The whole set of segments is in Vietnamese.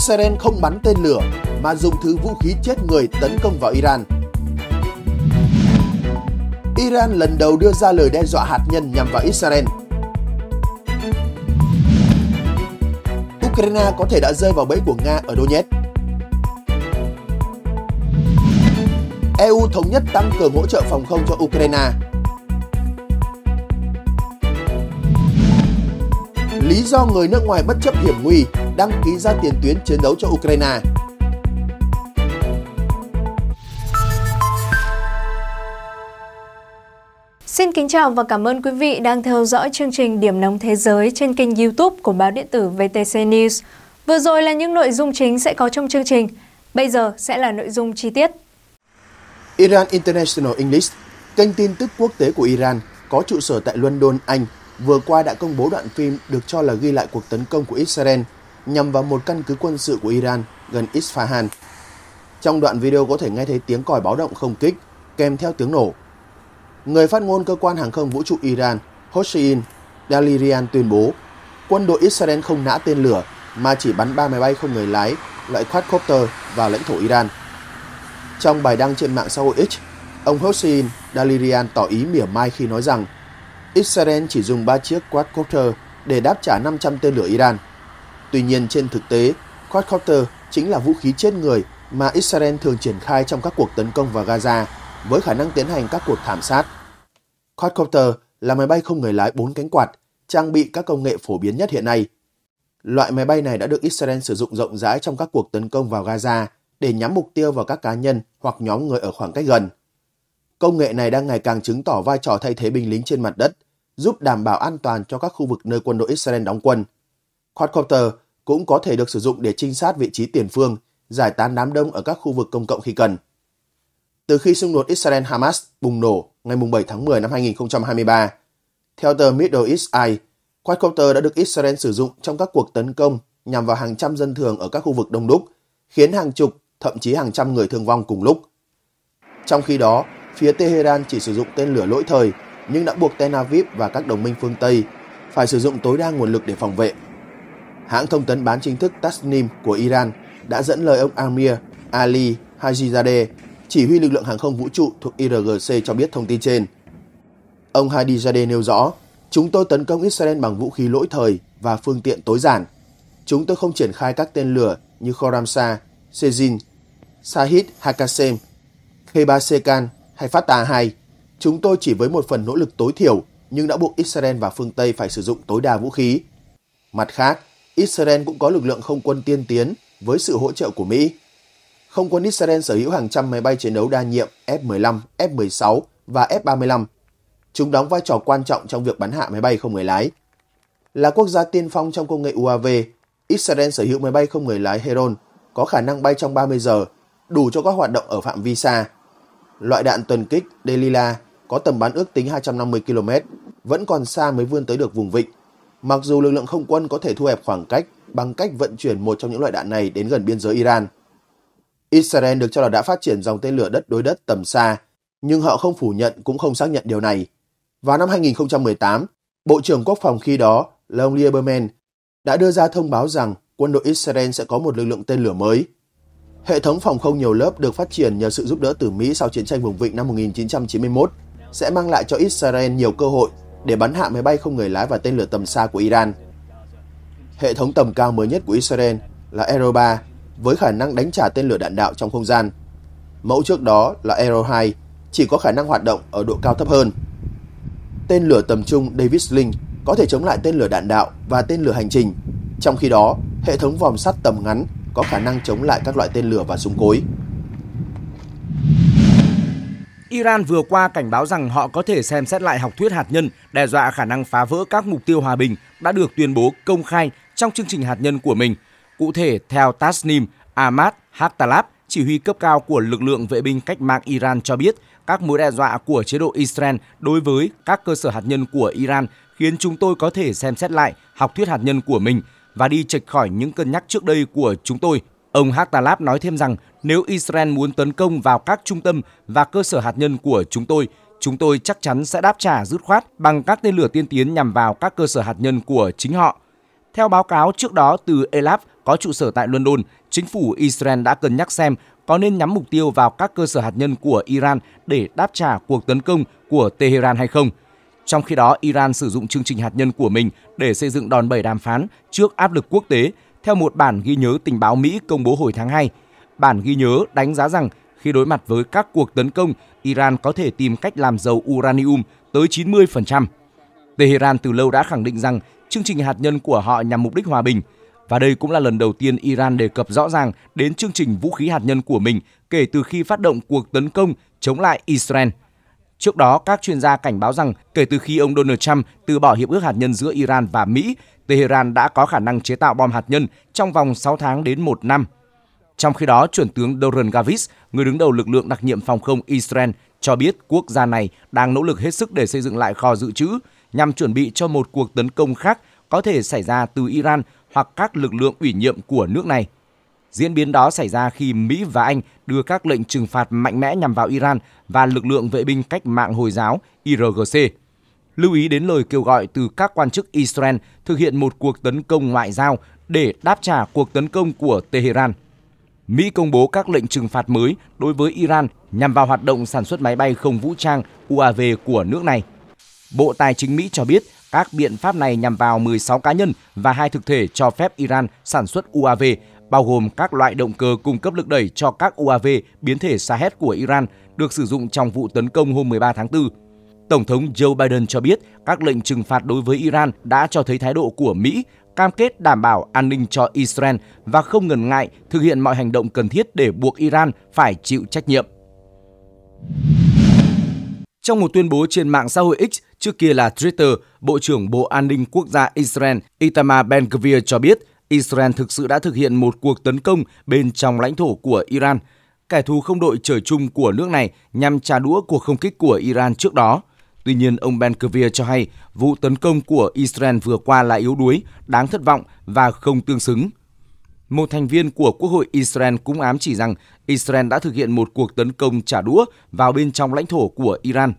Israel không bắn tên lửa mà dùng thứ vũ khí chết người tấn công vào Iran. Iran lần đầu đưa ra lời đe dọa hạt nhân nhằm vào Israel. Ukraine có thể đã rơi vào bẫy của Nga ở Donetsk. EU thống nhất tăng cường hỗ trợ phòng không cho Ukraine. Lý do người nước ngoài bất chấp hiểm nguy đăng ký ra tiền tuyến chiến đấu cho Ukraine. Xin kính chào và cảm ơn quý vị đang theo dõi chương trình Điểm nóng thế giới trên kênh YouTube của báo điện tử VTC News. Vừa rồi là những nội dung chính sẽ có trong chương trình. Bây giờ sẽ là nội dung chi tiết. Iran International English, kênh tin tức quốc tế của Iran có trụ sở tại London, Anh, vừa qua đã công bố đoạn phim được cho là ghi lại cuộc tấn công của Israel nhằm vào một căn cứ quân sự của Iran gần Isfahan. Trong đoạn video có thể nghe thấy tiếng còi báo động không kích kèm theo tiếng nổ. Người phát ngôn cơ quan hàng không vũ trụ Iran Hossein Dalirian tuyên bố quân đội Israel không nã tên lửa mà chỉ bắn 3 máy bay không người lái loại quadcopter vào lãnh thổ Iran. Trong bài đăng trên mạng xã hội X, ông Hossein Dalirian tỏ ý mỉa mai khi nói rằng Israel chỉ dùng 3 chiếc quadcopter để đáp trả 500 tên lửa Iran. Tuy nhiên trên thực tế, quadcopter chính là vũ khí chết người mà Israel thường triển khai trong các cuộc tấn công vào Gaza với khả năng tiến hành các cuộc thảm sát. Quadcopter là máy bay không người lái 4 cánh quạt, trang bị các công nghệ phổ biến nhất hiện nay. Loại máy bay này đã được Israel sử dụng rộng rãi trong các cuộc tấn công vào Gaza để nhắm mục tiêu vào các cá nhân hoặc nhóm người ở khoảng cách gần. Công nghệ này đang ngày càng chứng tỏ vai trò thay thế binh lính trên mặt đất, giúp đảm bảo an toàn cho các khu vực nơi quân đội Israel đóng quân. Quadcopter cũng có thể được sử dụng để trinh sát vị trí tiền phương, giải tán đám đông ở các khu vực công cộng khi cần. Từ khi xung đột Israel-Hamas bùng nổ ngày 7 tháng 10 năm 2023, theo tờ Middle East Eye, quadcopter đã được Israel sử dụng trong các cuộc tấn công nhằm vào hàng trăm dân thường ở các khu vực đông đúc, khiến hàng chục, thậm chí hàng trăm người thương vong cùng lúc. Trong khi đó, phía Tehran chỉ sử dụng tên lửa lỗi thời nhưng đã buộc Tel Aviv và các đồng minh phương Tây phải sử dụng tối đa nguồn lực để phòng vệ hãng thông tấn bán chính thức Tasnim của Iran đã dẫn lời ông Amir Ali Hajizadeh, chỉ huy lực lượng hàng không vũ trụ thuộc IRGC cho biết thông tin trên. Ông Hajizadeh nêu rõ, chúng tôi tấn công Israel bằng vũ khí lỗi thời và phương tiện tối giản. Chúng tôi không triển khai các tên lửa như Khoramsa, Sejin, Sahid Hakasem, Kheba Sekan hay Fatah 2. Chúng tôi chỉ với một phần nỗ lực tối thiểu nhưng đã buộc Israel và phương Tây phải sử dụng tối đa vũ khí. Mặt khác, Israel cũng có lực lượng không quân tiên tiến với sự hỗ trợ của Mỹ. Không quân Israel sở hữu hàng trăm máy bay chiến đấu đa nhiệm F-15, F-16 và F-35. Chúng đóng vai trò quan trọng trong việc bắn hạ máy bay không người lái. Là quốc gia tiên phong trong công nghệ UAV, Israel sở hữu máy bay không người lái Heron có khả năng bay trong 30 giờ, đủ cho các hoạt động ở phạm vi xa. Loại đạn tuần kích Delila có tầm bắn ước tính 250 km, vẫn còn xa mới vươn tới được vùng vịnh Mặc dù lực lượng không quân có thể thu hẹp khoảng cách bằng cách vận chuyển một trong những loại đạn này đến gần biên giới Iran. Israel được cho là đã phát triển dòng tên lửa đất đối đất tầm xa, nhưng họ không phủ nhận cũng không xác nhận điều này. Vào năm 2018, Bộ trưởng Quốc phòng khi đó là ông Lieberman đã đưa ra thông báo rằng quân đội Israel sẽ có một lực lượng tên lửa mới. Hệ thống phòng không nhiều lớp được phát triển nhờ sự giúp đỡ từ Mỹ sau chiến tranh vùng vịnh năm 1991 sẽ mang lại cho Israel nhiều cơ hội để bắn hạ máy bay không người lái và tên lửa tầm xa của Iran. Hệ thống tầm cao mới nhất của Israel là Aero 3 với khả năng đánh trả tên lửa đạn đạo trong không gian. Mẫu trước đó là Aero 2 chỉ có khả năng hoạt động ở độ cao thấp hơn. Tên lửa tầm trung Davis Link có thể chống lại tên lửa đạn đạo và tên lửa hành trình. Trong khi đó, hệ thống vòm sắt tầm ngắn có khả năng chống lại các loại tên lửa và súng cối. Iran vừa qua cảnh báo rằng họ có thể xem xét lại học thuyết hạt nhân, đe dọa khả năng phá vỡ các mục tiêu hòa bình đã được tuyên bố công khai trong chương trình hạt nhân của mình. Cụ thể, theo Tasnim Ahmad Haftalab, chỉ huy cấp cao của lực lượng vệ binh cách mạng Iran cho biết, các mối đe dọa của chế độ Israel đối với các cơ sở hạt nhân của Iran khiến chúng tôi có thể xem xét lại học thuyết hạt nhân của mình và đi trạch khỏi những cân nhắc trước đây của chúng tôi Ông Haftarab nói thêm rằng nếu Israel muốn tấn công vào các trung tâm và cơ sở hạt nhân của chúng tôi, chúng tôi chắc chắn sẽ đáp trả dứt khoát bằng các tên lửa tiên tiến nhằm vào các cơ sở hạt nhân của chính họ. Theo báo cáo trước đó từ Elab có trụ sở tại London, chính phủ Israel đã cân nhắc xem có nên nhắm mục tiêu vào các cơ sở hạt nhân của Iran để đáp trả cuộc tấn công của Tehran hay không. Trong khi đó, Iran sử dụng chương trình hạt nhân của mình để xây dựng đòn bẩy đàm phán trước áp lực quốc tế theo một bản ghi nhớ tình báo Mỹ công bố hồi tháng 2, bản ghi nhớ đánh giá rằng khi đối mặt với các cuộc tấn công, Iran có thể tìm cách làm giàu uranium tới 90%. Tehran từ lâu đã khẳng định rằng chương trình hạt nhân của họ nhằm mục đích hòa bình và đây cũng là lần đầu tiên Iran đề cập rõ ràng đến chương trình vũ khí hạt nhân của mình kể từ khi phát động cuộc tấn công chống lại Israel. Trước đó, các chuyên gia cảnh báo rằng kể từ khi ông Donald Trump từ bỏ hiệp ước hạt nhân giữa Iran và Mỹ Tehran đã có khả năng chế tạo bom hạt nhân trong vòng 6 tháng đến 1 năm. Trong khi đó, chuẩn tướng Doron Gavis, người đứng đầu lực lượng đặc nhiệm phòng không Israel, cho biết quốc gia này đang nỗ lực hết sức để xây dựng lại kho dự trữ nhằm chuẩn bị cho một cuộc tấn công khác có thể xảy ra từ Iran hoặc các lực lượng ủy nhiệm của nước này. Diễn biến đó xảy ra khi Mỹ và Anh đưa các lệnh trừng phạt mạnh mẽ nhằm vào Iran và lực lượng vệ binh cách mạng Hồi giáo IRGC lưu ý đến lời kêu gọi từ các quan chức Israel thực hiện một cuộc tấn công ngoại giao để đáp trả cuộc tấn công của Tehran. Mỹ công bố các lệnh trừng phạt mới đối với Iran nhằm vào hoạt động sản xuất máy bay không vũ trang UAV của nước này. Bộ Tài chính Mỹ cho biết các biện pháp này nhằm vào 16 cá nhân và hai thực thể cho phép Iran sản xuất UAV, bao gồm các loại động cơ cung cấp lực đẩy cho các UAV biến thể Shahed của Iran được sử dụng trong vụ tấn công hôm 13 tháng 4 Tổng thống Joe Biden cho biết các lệnh trừng phạt đối với Iran đã cho thấy thái độ của Mỹ cam kết đảm bảo an ninh cho Israel và không ngần ngại thực hiện mọi hành động cần thiết để buộc Iran phải chịu trách nhiệm. Trong một tuyên bố trên mạng xã hội X, trước kia là Twitter, Bộ trưởng Bộ An ninh Quốc gia Israel Itamar Ben-Gvir cho biết Israel thực sự đã thực hiện một cuộc tấn công bên trong lãnh thổ của Iran, kẻ thù không đội trời chung của nước này nhằm trả đũa cuộc không kích của Iran trước đó – Tuy nhiên, ông Ben Kavir cho hay vụ tấn công của Israel vừa qua là yếu đuối, đáng thất vọng và không tương xứng. Một thành viên của Quốc hội Israel cũng ám chỉ rằng Israel đã thực hiện một cuộc tấn công trả đũa vào bên trong lãnh thổ của Iran.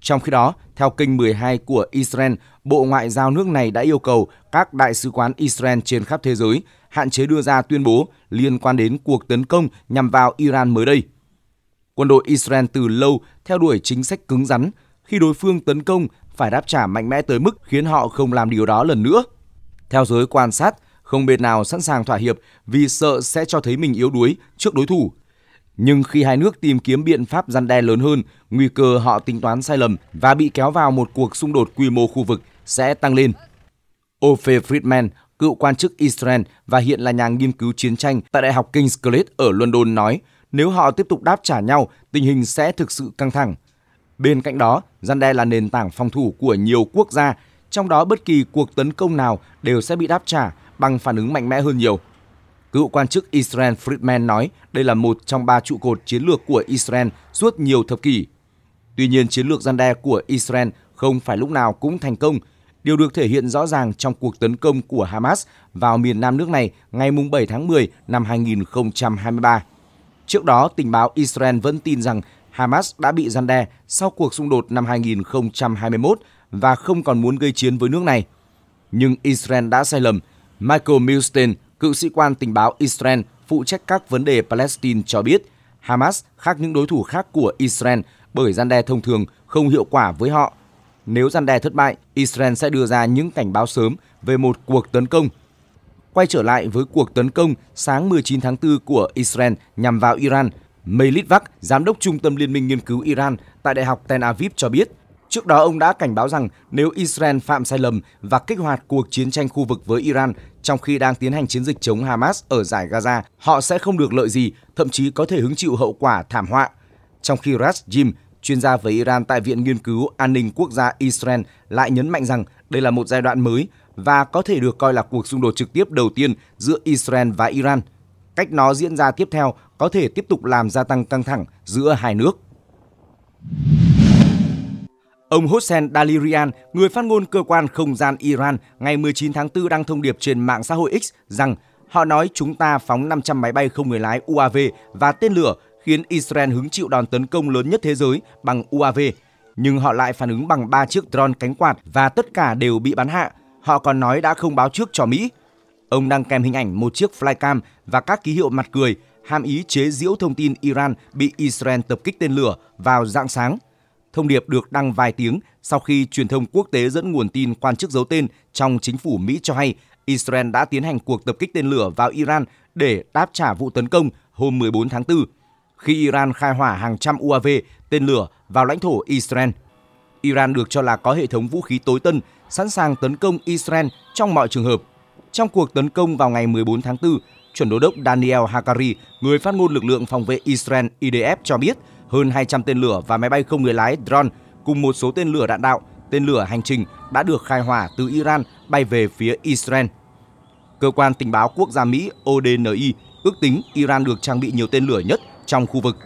Trong khi đó, theo kênh 12 của Israel, Bộ Ngoại giao nước này đã yêu cầu các đại sứ quán Israel trên khắp thế giới hạn chế đưa ra tuyên bố liên quan đến cuộc tấn công nhằm vào Iran mới đây. Quân đội Israel từ lâu theo đuổi chính sách cứng rắn khi đối phương tấn công phải đáp trả mạnh mẽ tới mức khiến họ không làm điều đó lần nữa. Theo giới quan sát, không bên nào sẵn sàng thỏa hiệp vì sợ sẽ cho thấy mình yếu đuối trước đối thủ. Nhưng khi hai nước tìm kiếm biện pháp răn đe lớn hơn, nguy cơ họ tính toán sai lầm và bị kéo vào một cuộc xung đột quy mô khu vực sẽ tăng lên. Ofe Friedman, cựu quan chức Israel và hiện là nhà nghiên cứu chiến tranh tại Đại học King's College ở London nói, nếu họ tiếp tục đáp trả nhau, tình hình sẽ thực sự căng thẳng – Bên cạnh đó, gian đe là nền tảng phòng thủ của nhiều quốc gia, trong đó bất kỳ cuộc tấn công nào đều sẽ bị đáp trả bằng phản ứng mạnh mẽ hơn nhiều. Cựu quan chức Israel Friedman nói đây là một trong ba trụ cột chiến lược của Israel suốt nhiều thập kỷ. Tuy nhiên, chiến lược gian đe của Israel không phải lúc nào cũng thành công. Điều được thể hiện rõ ràng trong cuộc tấn công của Hamas vào miền nam nước này ngày 7 tháng 10 năm 2023. Trước đó, tình báo Israel vẫn tin rằng Hamas đã bị gian đe sau cuộc xung đột năm 2021 và không còn muốn gây chiến với nước này. Nhưng Israel đã sai lầm. Michael Milstein, cựu sĩ quan tình báo Israel phụ trách các vấn đề Palestine cho biết, Hamas khác những đối thủ khác của Israel bởi gian đe thông thường không hiệu quả với họ. Nếu gian đe thất bại, Israel sẽ đưa ra những cảnh báo sớm về một cuộc tấn công. Quay trở lại với cuộc tấn công sáng 19 tháng 4 của Israel nhằm vào Iran – Melitvak, giám đốc trung tâm liên minh nghiên cứu Iran tại Đại học Tel Aviv cho biết, trước đó ông đã cảnh báo rằng nếu Israel phạm sai lầm và kích hoạt cuộc chiến tranh khu vực với Iran trong khi đang tiến hành chiến dịch chống Hamas ở giải Gaza, họ sẽ không được lợi gì, thậm chí có thể hứng chịu hậu quả thảm họa. Trong khi Ras Jim, chuyên gia về Iran tại Viện Nghiên cứu An ninh Quốc gia Israel lại nhấn mạnh rằng đây là một giai đoạn mới và có thể được coi là cuộc xung đột trực tiếp đầu tiên giữa Israel và Iran. Cách nó diễn ra tiếp theo có thể tiếp tục làm gia tăng căng thẳng giữa hai nước. Ông Hossein Dalirian, người phát ngôn cơ quan không gian Iran ngày 19 tháng 4 đăng thông điệp trên mạng xã hội X rằng họ nói chúng ta phóng 500 máy bay không người lái UAV và tên lửa khiến Israel hứng chịu đòn tấn công lớn nhất thế giới bằng UAV, nhưng họ lại phản ứng bằng 3 chiếc drone cánh quạt và tất cả đều bị bắn hạ. Họ còn nói đã không báo trước cho Mỹ. Ông đăng kèm hình ảnh một chiếc flycam và các ký hiệu mặt cười ham ý chế giễu thông tin Iran bị Israel tập kích tên lửa vào dạng sáng. Thông điệp được đăng vài tiếng sau khi truyền thông quốc tế dẫn nguồn tin quan chức giấu tên trong chính phủ Mỹ cho hay Israel đã tiến hành cuộc tập kích tên lửa vào Iran để đáp trả vụ tấn công hôm 14 tháng 4 khi Iran khai hỏa hàng trăm UAV tên lửa vào lãnh thổ Israel. Iran được cho là có hệ thống vũ khí tối tân, sẵn sàng tấn công Israel trong mọi trường hợp. Trong cuộc tấn công vào ngày 14 tháng 4, chuẩn đô đốc Daniel Hakari, người phát ngôn lực lượng phòng vệ Israel IDF cho biết hơn 200 tên lửa và máy bay không người lái drone cùng một số tên lửa đạn đạo, tên lửa hành trình đã được khai hỏa từ Iran bay về phía Israel. Cơ quan tình báo quốc gia Mỹ ODNI ước tính Iran được trang bị nhiều tên lửa nhất trong khu vực.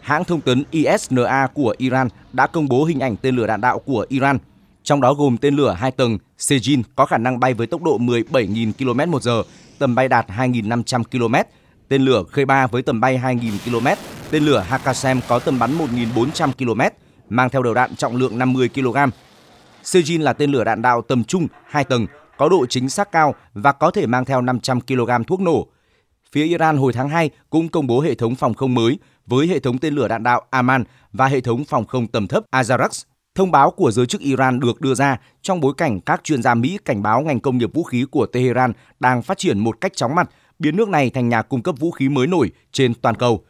Hãng thông tấn ISNA của Iran đã công bố hình ảnh tên lửa đạn đạo của Iran – trong đó gồm tên lửa hai tầng Sejin có khả năng bay với tốc độ 17.000 km/h, tầm bay đạt 2.500 km, tên lửa K3 với tầm bay 2.000 km, tên lửa Hakasem có tầm bắn 1.400 km, mang theo đầu đạn trọng lượng 50 kg. Sejin là tên lửa đạn đạo tầm trung, hai tầng, có độ chính xác cao và có thể mang theo 500 kg thuốc nổ. Phía Iran hồi tháng 2 cũng công bố hệ thống phòng không mới với hệ thống tên lửa đạn đạo Aman và hệ thống phòng không tầm thấp Azarax Thông báo của giới chức Iran được đưa ra trong bối cảnh các chuyên gia Mỹ cảnh báo ngành công nghiệp vũ khí của Tehran đang phát triển một cách chóng mặt, biến nước này thành nhà cung cấp vũ khí mới nổi trên toàn cầu.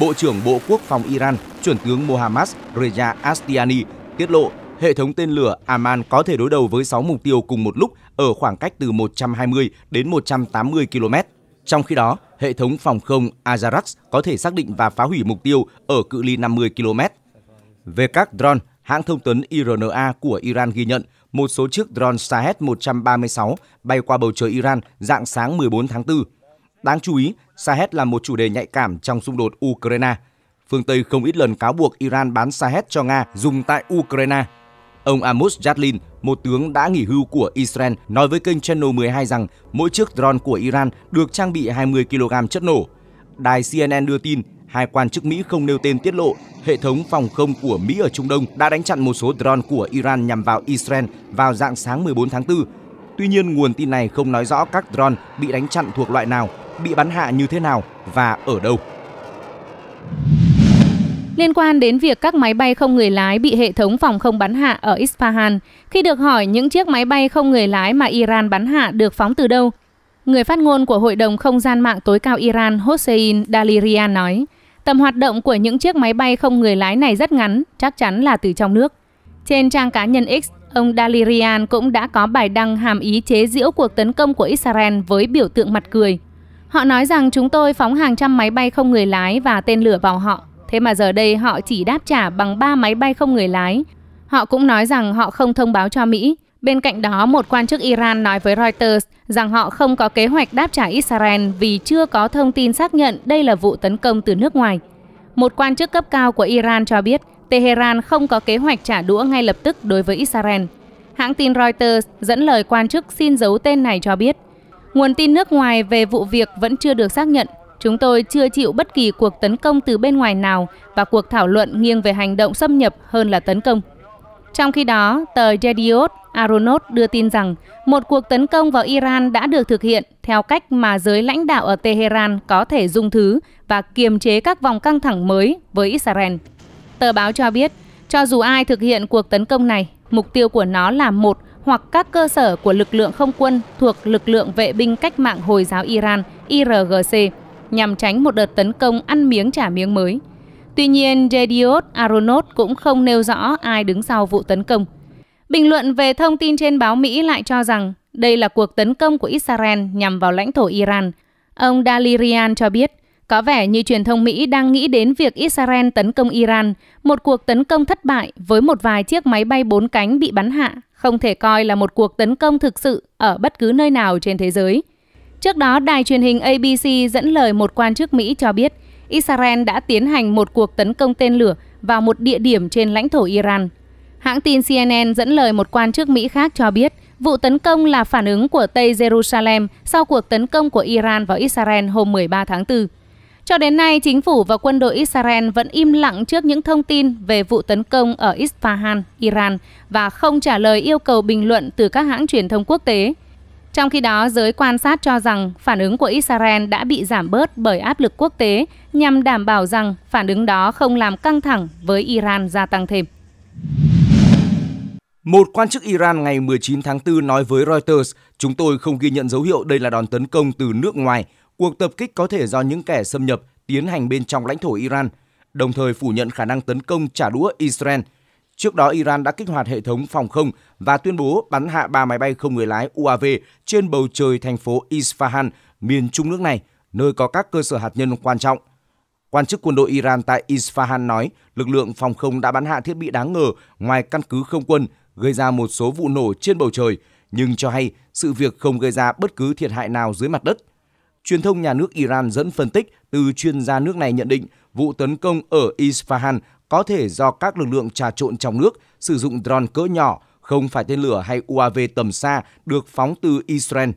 Bộ trưởng Bộ Quốc phòng Iran, chuẩn tướng Mohammad Reza Astiani tiết lộ hệ thống tên lửa Aman có thể đối đầu với 6 mục tiêu cùng một lúc ở khoảng cách từ 120 đến 180 km. Trong khi đó, hệ thống phòng không Azarax có thể xác định và phá hủy mục tiêu ở cự ly 50 km. Về các drone, hãng thông tấn IRNA của Iran ghi nhận một số chiếc drone Shahed-136 bay qua bầu trời Iran dạng sáng 14 tháng 4. Đáng chú ý, Shahed là một chủ đề nhạy cảm trong xung đột Ukraine. Phương Tây không ít lần cáo buộc Iran bán Shahed cho Nga dùng tại Ukraine. Ông Amos Yadlin, một tướng đã nghỉ hưu của Israel, nói với kênh Channel 12 rằng mỗi chiếc drone của Iran được trang bị 20 kg chất nổ. Đài CNN đưa tin hai quan chức Mỹ không nêu tên tiết lộ hệ thống phòng không của Mỹ ở Trung Đông đã đánh chặn một số drone của Iran nhằm vào Israel vào dạng sáng 14 tháng 4. Tuy nhiên, nguồn tin này không nói rõ các drone bị đánh chặn thuộc loại nào, bị bắn hạ như thế nào và ở đâu. Liên quan đến việc các máy bay không người lái bị hệ thống phòng không bắn hạ ở Isfahan, khi được hỏi những chiếc máy bay không người lái mà Iran bắn hạ được phóng từ đâu, người phát ngôn của Hội đồng Không gian mạng tối cao Iran Hossein Dalirian nói – Tầm hoạt động của những chiếc máy bay không người lái này rất ngắn, chắc chắn là từ trong nước. Trên trang cá nhân X, ông Dalirian cũng đã có bài đăng hàm ý chế giễu cuộc tấn công của Israel với biểu tượng mặt cười. Họ nói rằng chúng tôi phóng hàng trăm máy bay không người lái và tên lửa vào họ, thế mà giờ đây họ chỉ đáp trả bằng 3 máy bay không người lái. Họ cũng nói rằng họ không thông báo cho Mỹ, Bên cạnh đó, một quan chức Iran nói với Reuters rằng họ không có kế hoạch đáp trả Israel vì chưa có thông tin xác nhận đây là vụ tấn công từ nước ngoài. Một quan chức cấp cao của Iran cho biết Tehran không có kế hoạch trả đũa ngay lập tức đối với Israel. Hãng tin Reuters dẫn lời quan chức xin giấu tên này cho biết, nguồn tin nước ngoài về vụ việc vẫn chưa được xác nhận. Chúng tôi chưa chịu bất kỳ cuộc tấn công từ bên ngoài nào và cuộc thảo luận nghiêng về hành động xâm nhập hơn là tấn công. Trong khi đó, tờ Jediot Aronot đưa tin rằng một cuộc tấn công vào Iran đã được thực hiện theo cách mà giới lãnh đạo ở Tehran có thể dung thứ và kiềm chế các vòng căng thẳng mới với Israel. Tờ báo cho biết, cho dù ai thực hiện cuộc tấn công này, mục tiêu của nó là một hoặc các cơ sở của lực lượng không quân thuộc lực lượng vệ binh cách mạng Hồi giáo Iran IRGC nhằm tránh một đợt tấn công ăn miếng trả miếng mới. Tuy nhiên, Dediot Aronot cũng không nêu rõ ai đứng sau vụ tấn công. Bình luận về thông tin trên báo Mỹ lại cho rằng đây là cuộc tấn công của Israel nhằm vào lãnh thổ Iran. Ông Dalirian cho biết, có vẻ như truyền thông Mỹ đang nghĩ đến việc Israel tấn công Iran, một cuộc tấn công thất bại với một vài chiếc máy bay bốn cánh bị bắn hạ, không thể coi là một cuộc tấn công thực sự ở bất cứ nơi nào trên thế giới. Trước đó, đài truyền hình ABC dẫn lời một quan chức Mỹ cho biết – Israel đã tiến hành một cuộc tấn công tên lửa vào một địa điểm trên lãnh thổ Iran. Hãng tin CNN dẫn lời một quan chức Mỹ khác cho biết vụ tấn công là phản ứng của Tây Jerusalem sau cuộc tấn công của Iran vào Israel hôm 13 tháng 4. Cho đến nay, chính phủ và quân đội Israel vẫn im lặng trước những thông tin về vụ tấn công ở Isfahan, Iran và không trả lời yêu cầu bình luận từ các hãng truyền thông quốc tế. Trong khi đó, giới quan sát cho rằng phản ứng của Israel đã bị giảm bớt bởi áp lực quốc tế nhằm đảm bảo rằng phản ứng đó không làm căng thẳng với Iran gia tăng thêm. Một quan chức Iran ngày 19 tháng 4 nói với Reuters, chúng tôi không ghi nhận dấu hiệu đây là đòn tấn công từ nước ngoài. Cuộc tập kích có thể do những kẻ xâm nhập tiến hành bên trong lãnh thổ Iran, đồng thời phủ nhận khả năng tấn công trả đũa Israel – Trước đó, Iran đã kích hoạt hệ thống phòng không và tuyên bố bắn hạ ba máy bay không người lái UAV trên bầu trời thành phố Isfahan, miền trung nước này, nơi có các cơ sở hạt nhân quan trọng. Quan chức quân đội Iran tại Isfahan nói lực lượng phòng không đã bắn hạ thiết bị đáng ngờ ngoài căn cứ không quân, gây ra một số vụ nổ trên bầu trời, nhưng cho hay sự việc không gây ra bất cứ thiệt hại nào dưới mặt đất. Truyền thông nhà nước Iran dẫn phân tích từ chuyên gia nước này nhận định vụ tấn công ở Isfahan có thể do các lực lượng trà trộn trong nước sử dụng drone cỡ nhỏ, không phải tên lửa hay UAV tầm xa được phóng từ Israel.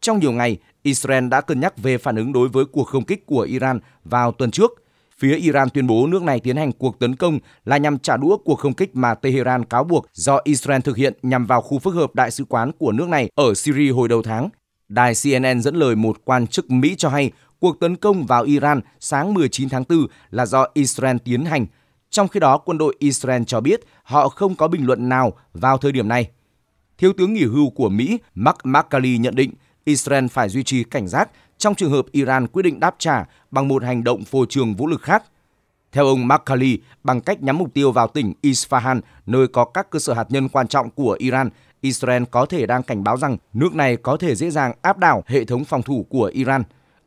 Trong nhiều ngày, Israel đã cân nhắc về phản ứng đối với cuộc không kích của Iran vào tuần trước. Phía Iran tuyên bố nước này tiến hành cuộc tấn công là nhằm trả đũa cuộc không kích mà Tehran cáo buộc do Israel thực hiện nhằm vào khu phức hợp đại sứ quán của nước này ở Syria hồi đầu tháng. Đài CNN dẫn lời một quan chức Mỹ cho hay cuộc tấn công vào Iran sáng 19 tháng 4 là do Israel tiến hành trong khi đó, quân đội Israel cho biết họ không có bình luận nào vào thời điểm này. Thiếu tướng nghỉ hưu của Mỹ Mark McCauley nhận định Israel phải duy trì cảnh giác trong trường hợp Iran quyết định đáp trả bằng một hành động phô trương vũ lực khác. Theo ông McCauley, bằng cách nhắm mục tiêu vào tỉnh Isfahan, nơi có các cơ sở hạt nhân quan trọng của Iran, Israel có thể đang cảnh báo rằng nước này có thể dễ dàng áp đảo hệ thống phòng thủ của Iran.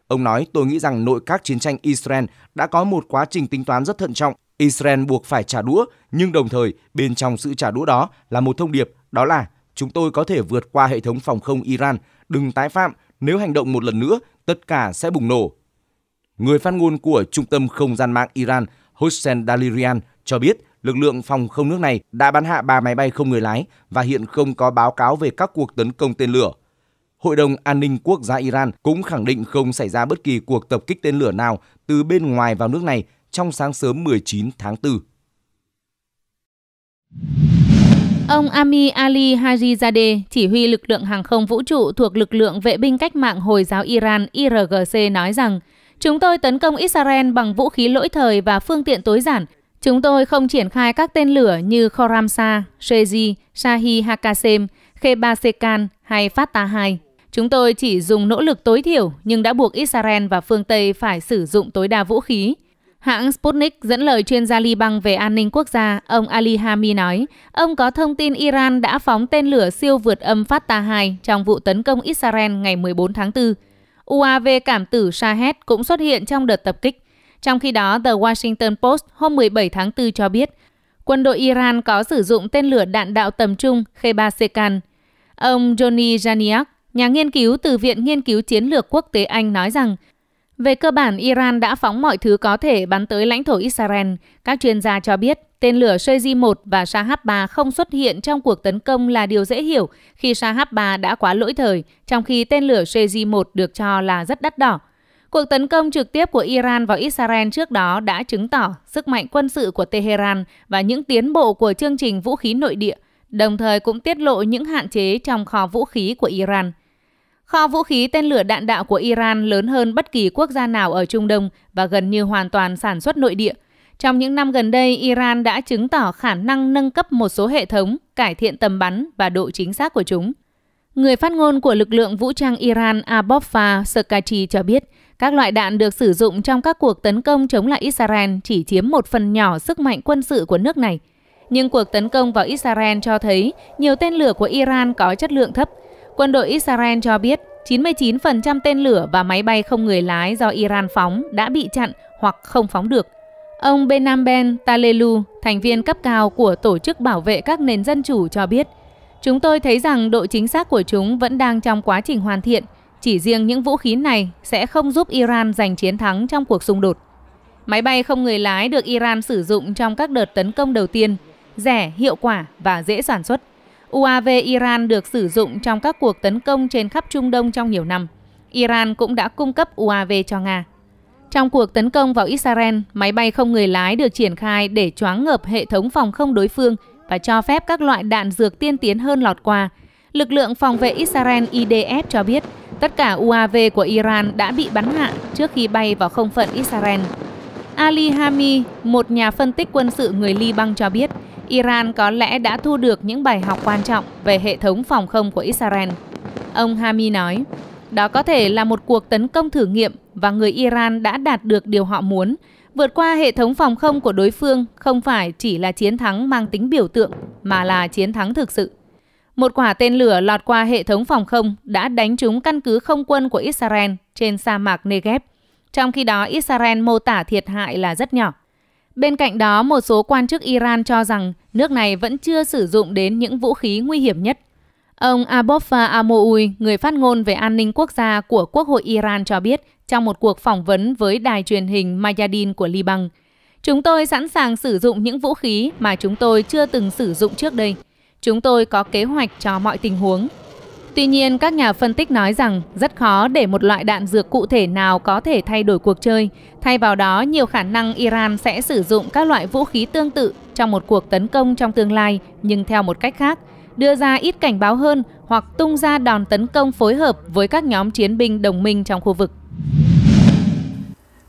Ông nói, tôi nghĩ rằng nội các chiến tranh Israel đã có một quá trình tính toán rất thận trọng Israel buộc phải trả đũa, nhưng đồng thời bên trong sự trả đũa đó là một thông điệp, đó là chúng tôi có thể vượt qua hệ thống phòng không Iran, đừng tái phạm, nếu hành động một lần nữa, tất cả sẽ bùng nổ. Người phát ngôn của Trung tâm Không gian mạng Iran Hossein Dalirian cho biết lực lượng phòng không nước này đã bắn hạ 3 máy bay không người lái và hiện không có báo cáo về các cuộc tấn công tên lửa. Hội đồng An ninh Quốc gia Iran cũng khẳng định không xảy ra bất kỳ cuộc tập kích tên lửa nào từ bên ngoài vào nước này trong sáng sớm 19 tháng 4. Ông Ami Ali Hajizadeh, chỉ huy lực lượng hàng không vũ trụ thuộc lực lượng vệ binh cách mạng Hồi giáo Iran IRGC nói rằng Chúng tôi tấn công Israel bằng vũ khí lỗi thời và phương tiện tối giản. Chúng tôi không triển khai các tên lửa như Khoramsa, Shezi, Shahi Hakasem, Khebasekan hay Fatah 2. Chúng tôi chỉ dùng nỗ lực tối thiểu nhưng đã buộc Israel và phương Tây phải sử dụng tối đa vũ khí. Hãng Sputnik dẫn lời chuyên gia Liban về an ninh quốc gia, ông Ali Hami nói, ông có thông tin Iran đã phóng tên lửa siêu vượt âm Fatah 2 trong vụ tấn công Israel ngày 14 tháng 4. UAV cảm tử Shahed cũng xuất hiện trong đợt tập kích. Trong khi đó, The Washington Post hôm 17 tháng 4 cho biết, quân đội Iran có sử dụng tên lửa đạn đạo tầm trung Kheba Sekan. Ông Johnny Janiak, nhà nghiên cứu từ Viện Nghiên cứu Chiến lược Quốc tế Anh nói rằng, về cơ bản, Iran đã phóng mọi thứ có thể bắn tới lãnh thổ Israel. Các chuyên gia cho biết, tên lửa Shezi-1 và Shahab-3 không xuất hiện trong cuộc tấn công là điều dễ hiểu khi Shahab-3 đã quá lỗi thời, trong khi tên lửa Shezi-1 được cho là rất đắt đỏ. Cuộc tấn công trực tiếp của Iran vào Israel trước đó đã chứng tỏ sức mạnh quân sự của Tehran và những tiến bộ của chương trình vũ khí nội địa, đồng thời cũng tiết lộ những hạn chế trong kho vũ khí của Iran – Kho vũ khí tên lửa đạn đạo của Iran lớn hơn bất kỳ quốc gia nào ở Trung Đông và gần như hoàn toàn sản xuất nội địa. Trong những năm gần đây, Iran đã chứng tỏ khả năng nâng cấp một số hệ thống, cải thiện tầm bắn và độ chính xác của chúng. Người phát ngôn của lực lượng vũ trang Iran Abofa Sakachi cho biết, các loại đạn được sử dụng trong các cuộc tấn công chống lại Israel chỉ chiếm một phần nhỏ sức mạnh quân sự của nước này. Nhưng cuộc tấn công vào Israel cho thấy nhiều tên lửa của Iran có chất lượng thấp, Quân đội Israel cho biết 99% tên lửa và máy bay không người lái do Iran phóng đã bị chặn hoặc không phóng được. Ông Benam Ben Talelu, thành viên cấp cao của Tổ chức Bảo vệ các nền dân chủ cho biết, Chúng tôi thấy rằng độ chính xác của chúng vẫn đang trong quá trình hoàn thiện, chỉ riêng những vũ khí này sẽ không giúp Iran giành chiến thắng trong cuộc xung đột. Máy bay không người lái được Iran sử dụng trong các đợt tấn công đầu tiên, rẻ, hiệu quả và dễ sản xuất – UAV Iran được sử dụng trong các cuộc tấn công trên khắp Trung Đông trong nhiều năm. Iran cũng đã cung cấp UAV cho Nga. Trong cuộc tấn công vào Israel, máy bay không người lái được triển khai để choáng ngợp hệ thống phòng không đối phương và cho phép các loại đạn dược tiên tiến hơn lọt qua. Lực lượng phòng vệ Israel IDF cho biết tất cả UAV của Iran đã bị bắn hạ trước khi bay vào không phận Israel. Ali Hami, một nhà phân tích quân sự người Liban cho biết, Iran có lẽ đã thu được những bài học quan trọng về hệ thống phòng không của Israel. Ông Hami nói, đó có thể là một cuộc tấn công thử nghiệm và người Iran đã đạt được điều họ muốn. Vượt qua hệ thống phòng không của đối phương không phải chỉ là chiến thắng mang tính biểu tượng mà là chiến thắng thực sự. Một quả tên lửa lọt qua hệ thống phòng không đã đánh trúng căn cứ không quân của Israel trên sa mạc Negev. Trong khi đó, Israel mô tả thiệt hại là rất nhỏ. Bên cạnh đó, một số quan chức Iran cho rằng nước này vẫn chưa sử dụng đến những vũ khí nguy hiểm nhất. Ông Abofa Amoui, người phát ngôn về an ninh quốc gia của Quốc hội Iran cho biết trong một cuộc phỏng vấn với đài truyền hình Mayadin của Liban, Chúng tôi sẵn sàng sử dụng những vũ khí mà chúng tôi chưa từng sử dụng trước đây. Chúng tôi có kế hoạch cho mọi tình huống. Tuy nhiên, các nhà phân tích nói rằng rất khó để một loại đạn dược cụ thể nào có thể thay đổi cuộc chơi. Thay vào đó, nhiều khả năng Iran sẽ sử dụng các loại vũ khí tương tự trong một cuộc tấn công trong tương lai, nhưng theo một cách khác, đưa ra ít cảnh báo hơn hoặc tung ra đòn tấn công phối hợp với các nhóm chiến binh đồng minh trong khu vực.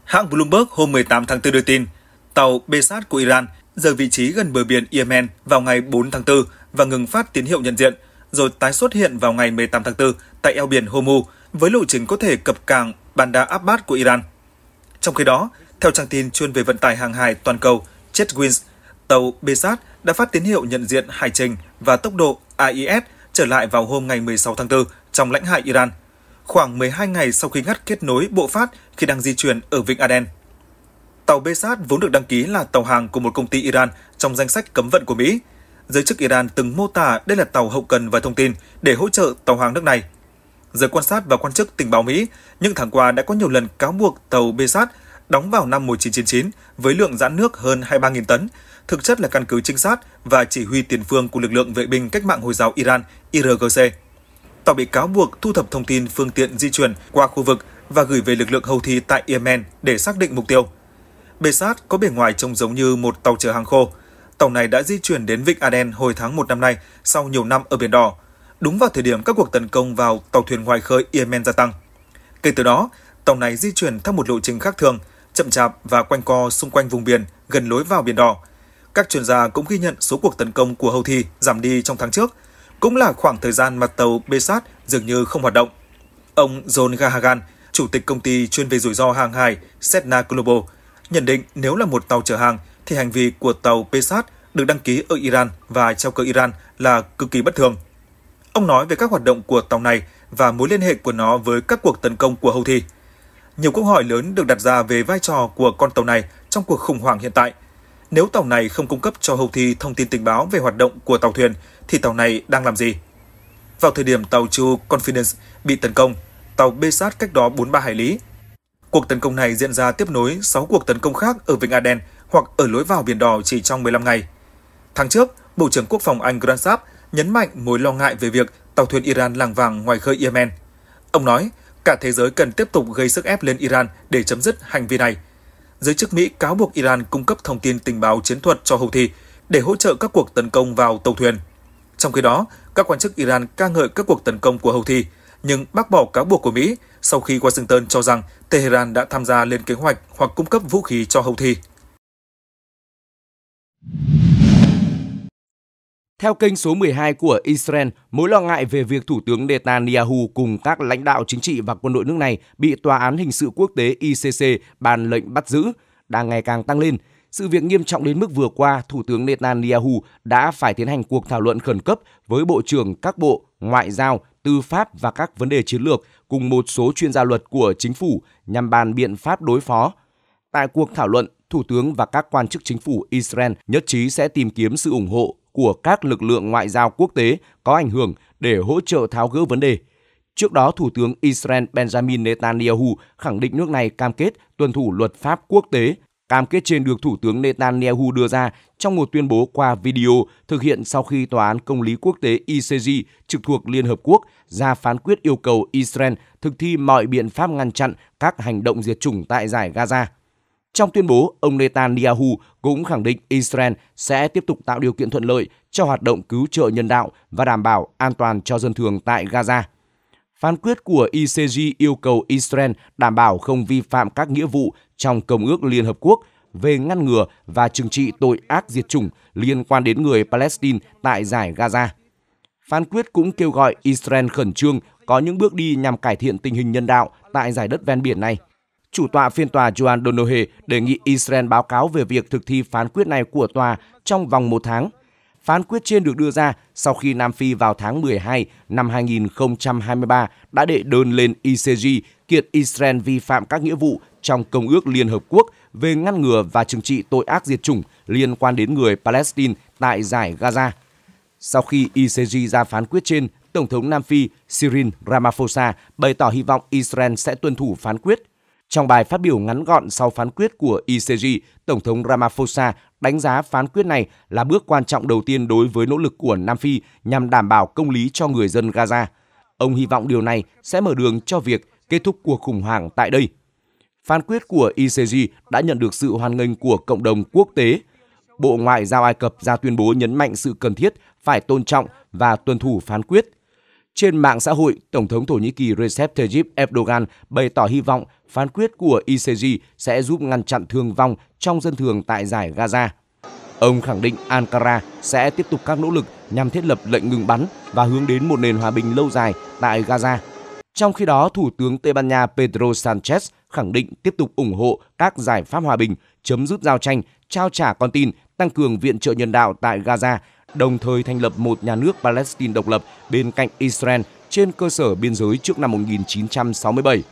Hãng Bloomberg hôm 18 tháng 4 đưa tin, tàu Besat của Iran rời vị trí gần bờ biển Yemen vào ngày 4 tháng 4 và ngừng phát tín hiệu nhận diện – rồi tái xuất hiện vào ngày 18 tháng 4 tại eo biển Hormuz với lộ trình có thể cập cảng Bandar Abbas của Iran. Trong khi đó, theo trang tin chuyên về vận tải hàng hải toàn cầu JetWings, tàu Besat đã phát tín hiệu nhận diện hải trình và tốc độ AIS trở lại vào hôm ngày 16 tháng 4 trong lãnh hải Iran, khoảng 12 ngày sau khi ngắt kết nối bộ phát khi đang di chuyển ở Vịnh Aden. Tàu Besat vốn được đăng ký là tàu hàng của một công ty Iran trong danh sách cấm vận của Mỹ – giới chức Iran từng mô tả đây là tàu hậu cần và thông tin để hỗ trợ tàu hàng nước này. Giới quan sát và quan chức tình báo Mỹ những tháng qua đã có nhiều lần cáo buộc tàu Besat đóng vào năm 1999 với lượng giãn nước hơn 23.000 tấn, thực chất là căn cứ trinh sát và chỉ huy tiền phương của lực lượng vệ binh cách mạng Hồi giáo Iran IRGC. Tàu bị cáo buộc thu thập thông tin phương tiện di chuyển qua khu vực và gửi về lực lượng Houthi tại Yemen để xác định mục tiêu. Besat có bề ngoài trông giống như một tàu chở hàng khô, tàu này đã di chuyển đến Vịnh Aden hồi tháng 1 năm nay sau nhiều năm ở Biển Đỏ, đúng vào thời điểm các cuộc tấn công vào tàu thuyền ngoài khơi Yemen gia tăng. Kể từ đó, tàu này di chuyển theo một lộ trình khác thường, chậm chạp và quanh co xung quanh vùng biển gần lối vào Biển Đỏ. Các chuyên gia cũng ghi nhận số cuộc tấn công của Houthi giảm đi trong tháng trước, cũng là khoảng thời gian mà tàu Besat dường như không hoạt động. Ông John Gahagan, chủ tịch công ty chuyên về rủi ro hàng hải Sedna Global, nhận định nếu là một tàu chở hàng thì hành vi của tàu Pesat được đăng ký ở Iran và treo cờ Iran là cực kỳ bất thường. Ông nói về các hoạt động của tàu này và mối liên hệ của nó với các cuộc tấn công của Houthi. Nhiều câu hỏi lớn được đặt ra về vai trò của con tàu này trong cuộc khủng hoảng hiện tại. Nếu tàu này không cung cấp cho Houthi thông tin tình báo về hoạt động của tàu thuyền, thì tàu này đang làm gì? Vào thời điểm tàu True Confidence bị tấn công, tàu Besat cách đó 43 hải lý. Cuộc tấn công này diễn ra tiếp nối 6 cuộc tấn công khác ở Vịnh Aden hoặc ở lối vào Biển Đỏ chỉ trong 15 ngày. Tháng trước, Bộ trưởng Quốc phòng Anh Grant Saab nhấn mạnh mối lo ngại về việc tàu thuyền Iran lảng vàng ngoài khơi Yemen. Ông nói, cả thế giới cần tiếp tục gây sức ép lên Iran để chấm dứt hành vi này. Giới chức Mỹ cáo buộc Iran cung cấp thông tin tình báo chiến thuật cho Houthi để hỗ trợ các cuộc tấn công vào tàu thuyền. Trong khi đó, các quan chức Iran ca ngợi các cuộc tấn công của Houthi, nhưng bác bỏ cáo buộc của Mỹ sau khi Washington cho rằng Tehran đã tham gia lên kế hoạch hoặc cung cấp vũ khí cho Houthi. Theo kênh số 12 của Israel, mối lo ngại về việc Thủ tướng Netanyahu cùng các lãnh đạo chính trị và quân đội nước này bị Tòa án Hình sự Quốc tế ICC bàn lệnh bắt giữ đang ngày càng tăng lên. Sự việc nghiêm trọng đến mức vừa qua, Thủ tướng Netanyahu đã phải tiến hành cuộc thảo luận khẩn cấp với Bộ trưởng các bộ Ngoại giao, Tư pháp và các vấn đề chiến lược cùng một số chuyên gia luật của chính phủ nhằm bàn biện pháp đối phó. Tại cuộc thảo luận, Thủ tướng và các quan chức chính phủ Israel nhất trí sẽ tìm kiếm sự ủng hộ của các lực lượng ngoại giao quốc tế có ảnh hưởng để hỗ trợ tháo gỡ vấn đề. Trước đó, Thủ tướng Israel Benjamin Netanyahu khẳng định nước này cam kết tuân thủ luật pháp quốc tế. Cam kết trên được Thủ tướng Netanyahu đưa ra trong một tuyên bố qua video thực hiện sau khi Tòa án Công lý Quốc tế ICJ trực thuộc Liên Hợp Quốc ra phán quyết yêu cầu Israel thực thi mọi biện pháp ngăn chặn các hành động diệt chủng tại giải Gaza. Trong tuyên bố, ông Netanyahu cũng khẳng định Israel sẽ tiếp tục tạo điều kiện thuận lợi cho hoạt động cứu trợ nhân đạo và đảm bảo an toàn cho dân thường tại Gaza. Phán quyết của ICJ yêu cầu Israel đảm bảo không vi phạm các nghĩa vụ trong Công ước Liên Hợp Quốc về ngăn ngừa và trừng trị tội ác diệt chủng liên quan đến người Palestine tại giải Gaza. Phán quyết cũng kêu gọi Israel khẩn trương có những bước đi nhằm cải thiện tình hình nhân đạo tại giải đất ven biển này – Chủ tọa phiên tòa Joan Donohue đề nghị Israel báo cáo về việc thực thi phán quyết này của tòa trong vòng một tháng. Phán quyết trên được đưa ra sau khi Nam Phi vào tháng 12 năm 2023 đã đệ đơn lên ICJ kiện Israel vi phạm các nghĩa vụ trong Công ước Liên Hợp Quốc về ngăn ngừa và trừng trị tội ác diệt chủng liên quan đến người Palestine tại giải Gaza. Sau khi ICJ ra phán quyết trên, Tổng thống Nam Phi Cyril Ramaphosa bày tỏ hy vọng Israel sẽ tuân thủ phán quyết. Trong bài phát biểu ngắn gọn sau phán quyết của ICJ, Tổng thống Ramaphosa đánh giá phán quyết này là bước quan trọng đầu tiên đối với nỗ lực của Nam Phi nhằm đảm bảo công lý cho người dân Gaza. Ông hy vọng điều này sẽ mở đường cho việc kết thúc cuộc khủng hoảng tại đây. Phán quyết của ICJ đã nhận được sự hoan nghênh của cộng đồng quốc tế. Bộ Ngoại giao Ai Cập ra tuyên bố nhấn mạnh sự cần thiết phải tôn trọng và tuân thủ phán quyết – trên mạng xã hội, Tổng thống Thổ Nhĩ Kỳ Recep Tayyip Erdogan bày tỏ hy vọng phán quyết của ICJ sẽ giúp ngăn chặn thương vong trong dân thường tại giải Gaza. Ông khẳng định Ankara sẽ tiếp tục các nỗ lực nhằm thiết lập lệnh ngừng bắn và hướng đến một nền hòa bình lâu dài tại Gaza. Trong khi đó, Thủ tướng Tây Ban Nha Pedro Sanchez khẳng định tiếp tục ủng hộ các giải pháp hòa bình, chấm dứt giao tranh, trao trả con tin, tăng cường viện trợ nhân đạo tại Gaza đồng thời thành lập một nhà nước Palestine độc lập bên cạnh Israel trên cơ sở biên giới trước năm 1967.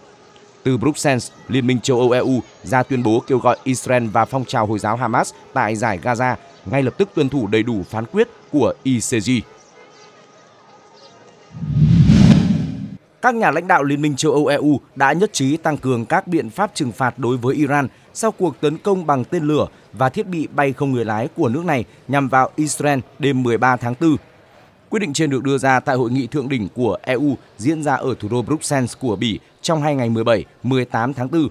Từ Bruxelles, Liên minh châu Âu EU ra tuyên bố kêu gọi Israel và phong trào Hồi giáo Hamas tại giải Gaza ngay lập tức tuân thủ đầy đủ phán quyết của ICJ. Các nhà lãnh đạo Liên minh châu Âu EU đã nhất trí tăng cường các biện pháp trừng phạt đối với Iran sau cuộc tấn công bằng tên lửa và thiết bị bay không người lái của nước này nhằm vào Israel đêm 13 tháng 4. Quyết định trên được đưa ra tại hội nghị thượng đỉnh của EU diễn ra ở thủ đô Bruxelles của Bỉ trong hai ngày 17, 18 tháng 4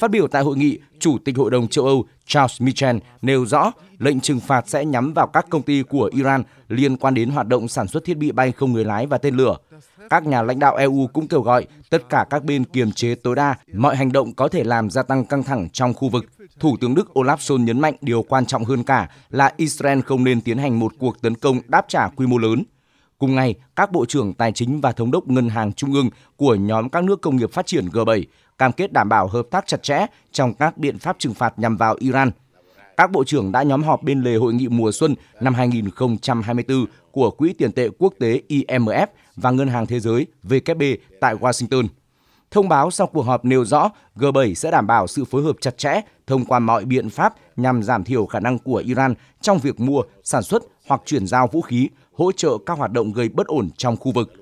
Phát biểu tại hội nghị, Chủ tịch Hội đồng châu Âu Charles Michel nêu rõ lệnh trừng phạt sẽ nhắm vào các công ty của Iran liên quan đến hoạt động sản xuất thiết bị bay không người lái và tên lửa. Các nhà lãnh đạo EU cũng kêu gọi tất cả các bên kiềm chế tối đa mọi hành động có thể làm gia tăng căng thẳng trong khu vực. Thủ tướng Đức Olaf Scholz nhấn mạnh điều quan trọng hơn cả là Israel không nên tiến hành một cuộc tấn công đáp trả quy mô lớn. Cùng ngày, các bộ trưởng tài chính và thống đốc ngân hàng trung ương của nhóm các nước công nghiệp phát triển G7 cam kết đảm bảo hợp tác chặt chẽ trong các biện pháp trừng phạt nhằm vào Iran. Các bộ trưởng đã nhóm họp bên lề hội nghị mùa xuân năm 2024 của Quỹ tiền tệ quốc tế IMF và Ngân hàng Thế giới WB tại Washington. Thông báo sau cuộc họp nêu rõ G7 sẽ đảm bảo sự phối hợp chặt chẽ thông qua mọi biện pháp nhằm giảm thiểu khả năng của Iran trong việc mua, sản xuất hoặc chuyển giao vũ khí hỗ trợ các hoạt động gây bất ổn trong khu vực.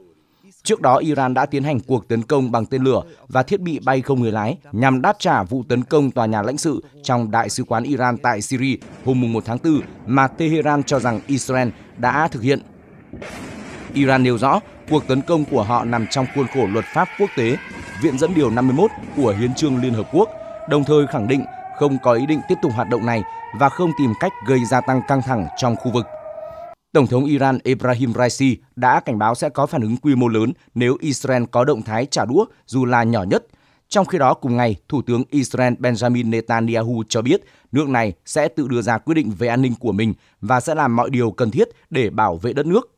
Trước đó, Iran đã tiến hành cuộc tấn công bằng tên lửa và thiết bị bay không người lái nhằm đáp trả vụ tấn công tòa nhà lãnh sự trong Đại sứ quán Iran tại Syria hôm 1 tháng 4 mà Tehran cho rằng Israel đã thực hiện. Iran nêu rõ cuộc tấn công của họ nằm trong khuôn khổ luật pháp quốc tế, viện dẫn điều 51 của Hiến trương Liên Hợp Quốc, đồng thời khẳng định không có ý định tiếp tục hoạt động này và không tìm cách gây gia tăng căng thẳng trong khu vực. Tổng thống Iran Ebrahim Raisi đã cảnh báo sẽ có phản ứng quy mô lớn nếu Israel có động thái trả đũa dù là nhỏ nhất. Trong khi đó, cùng ngày, Thủ tướng Israel Benjamin Netanyahu cho biết nước này sẽ tự đưa ra quyết định về an ninh của mình và sẽ làm mọi điều cần thiết để bảo vệ đất nước.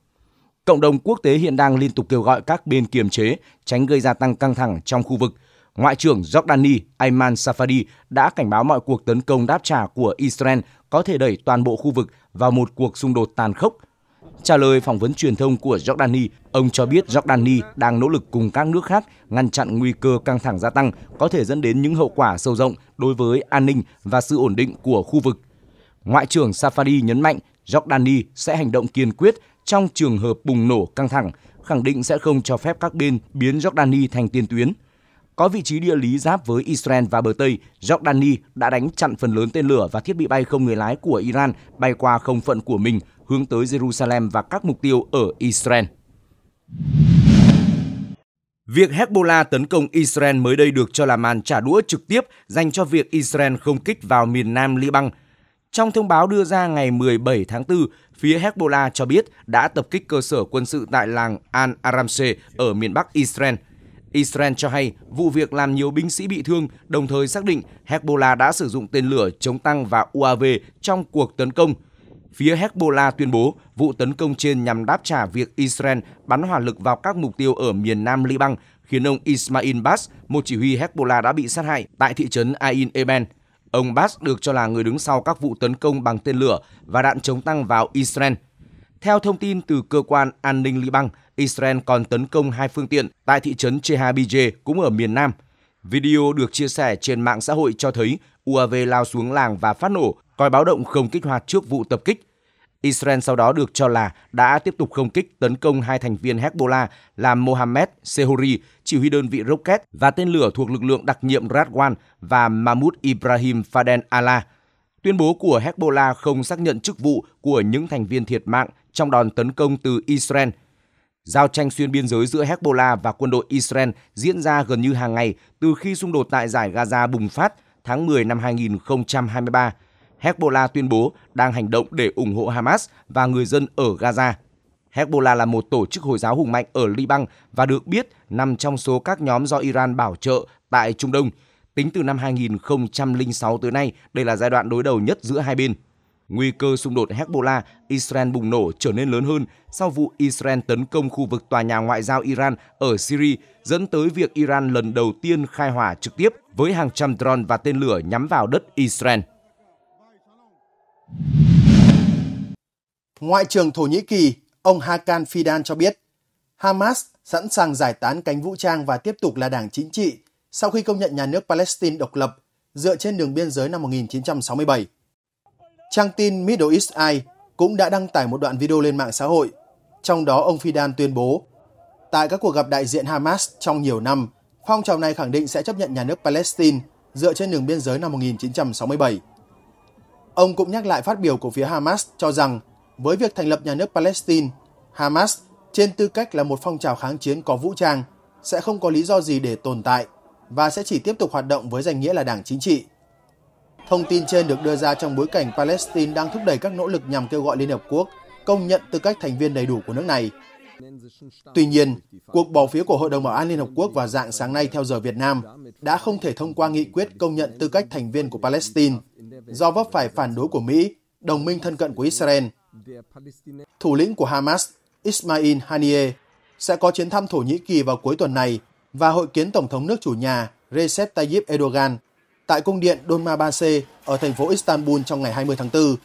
Cộng đồng quốc tế hiện đang liên tục kêu gọi các bên kiềm chế, tránh gây gia tăng căng thẳng trong khu vực. Ngoại trưởng Jordani Ayman Safadi đã cảnh báo mọi cuộc tấn công đáp trả của Israel có thể đẩy toàn bộ khu vực vào một cuộc xung đột tàn khốc. Trả lời phỏng vấn truyền thông của Jordani, ông cho biết Jordani đang nỗ lực cùng các nước khác ngăn chặn nguy cơ căng thẳng gia tăng có thể dẫn đến những hậu quả sâu rộng đối với an ninh và sự ổn định của khu vực. Ngoại trưởng Safari nhấn mạnh Jordani sẽ hành động kiên quyết trong trường hợp bùng nổ căng thẳng, khẳng định sẽ không cho phép các bên biến Jordani thành tiền tuyến. Có vị trí địa lý giáp với Israel và bờ Tây, Jordani đã đánh chặn phần lớn tên lửa và thiết bị bay không người lái của Iran bay qua không phận của mình hướng tới Jerusalem và các mục tiêu ở Israel. Việc Hezbollah tấn công Israel mới đây được cho là màn trả đũa trực tiếp dành cho việc Israel không kích vào miền nam Liban. Trong thông báo đưa ra ngày 17 tháng 4, phía Hezbollah cho biết đã tập kích cơ sở quân sự tại làng Al-Aramse ở miền bắc Israel – Israel cho hay vụ việc làm nhiều binh sĩ bị thương, đồng thời xác định Hezbollah đã sử dụng tên lửa chống tăng và UAV trong cuộc tấn công. Phía Hezbollah tuyên bố vụ tấn công trên nhằm đáp trả việc Israel bắn hỏa lực vào các mục tiêu ở miền nam Liban, khiến ông Ismail Bass, một chỉ huy Hezbollah đã bị sát hại tại thị trấn Ain Eben. Ông Bass được cho là người đứng sau các vụ tấn công bằng tên lửa và đạn chống tăng vào Israel. Theo thông tin từ cơ quan an ninh Liban, Israel còn tấn công hai phương tiện tại thị trấn Chehabije cũng ở miền Nam. Video được chia sẻ trên mạng xã hội cho thấy UAV lao xuống làng và phát nổ, coi báo động không kích hoạt trước vụ tập kích. Israel sau đó được cho là đã tiếp tục không kích tấn công hai thành viên Hezbollah là Mohammed Sehori, chỉ huy đơn vị rocket và tên lửa thuộc lực lượng đặc nhiệm Radwan và Mahmoud Ibrahim Faden Allah. Tuyên bố của Hezbollah không xác nhận chức vụ của những thành viên thiệt mạng trong đòn tấn công từ Israel – Giao tranh xuyên biên giới giữa Hezbollah và quân đội Israel diễn ra gần như hàng ngày từ khi xung đột tại giải Gaza bùng phát tháng 10 năm 2023. Hezbollah tuyên bố đang hành động để ủng hộ Hamas và người dân ở Gaza. Hezbollah là một tổ chức Hồi giáo hùng mạnh ở Liban và được biết nằm trong số các nhóm do Iran bảo trợ tại Trung Đông. Tính từ năm 2006 tới nay, đây là giai đoạn đối đầu nhất giữa hai bên. Nguy cơ xung đột Hezbollah, Israel bùng nổ trở nên lớn hơn sau vụ Israel tấn công khu vực tòa nhà ngoại giao Iran ở Syria, dẫn tới việc Iran lần đầu tiên khai hỏa trực tiếp với hàng trăm drone và tên lửa nhắm vào đất Israel. Ngoại trưởng Thổ Nhĩ Kỳ, ông Hakan Fidan cho biết, Hamas sẵn sàng giải tán cánh vũ trang và tiếp tục là đảng chính trị sau khi công nhận nhà nước Palestine độc lập dựa trên đường biên giới năm 1967. Trang tin Middle East Eye cũng đã đăng tải một đoạn video lên mạng xã hội. Trong đó ông Fidan tuyên bố, tại các cuộc gặp đại diện Hamas trong nhiều năm, phong trào này khẳng định sẽ chấp nhận nhà nước Palestine dựa trên đường biên giới năm 1967. Ông cũng nhắc lại phát biểu của phía Hamas cho rằng với việc thành lập nhà nước Palestine, Hamas trên tư cách là một phong trào kháng chiến có vũ trang sẽ không có lý do gì để tồn tại và sẽ chỉ tiếp tục hoạt động với danh nghĩa là đảng chính trị. Thông tin trên được đưa ra trong bối cảnh Palestine đang thúc đẩy các nỗ lực nhằm kêu gọi Liên Hợp Quốc công nhận tư cách thành viên đầy đủ của nước này. Tuy nhiên, cuộc bỏ phiếu của Hội đồng Bảo an Liên Hợp Quốc vào dạng sáng nay theo giờ Việt Nam đã không thể thông qua nghị quyết công nhận tư cách thành viên của Palestine do vấp phải phản đối của Mỹ, đồng minh thân cận của Israel. Thủ lĩnh của Hamas, Ismail Haniyeh, sẽ có chuyến thăm Thổ Nhĩ Kỳ vào cuối tuần này và hội kiến Tổng thống nước chủ nhà Recep Tayyip Erdogan tại cung điện Dolmabahce ở thành phố Istanbul trong ngày 20 tháng 4.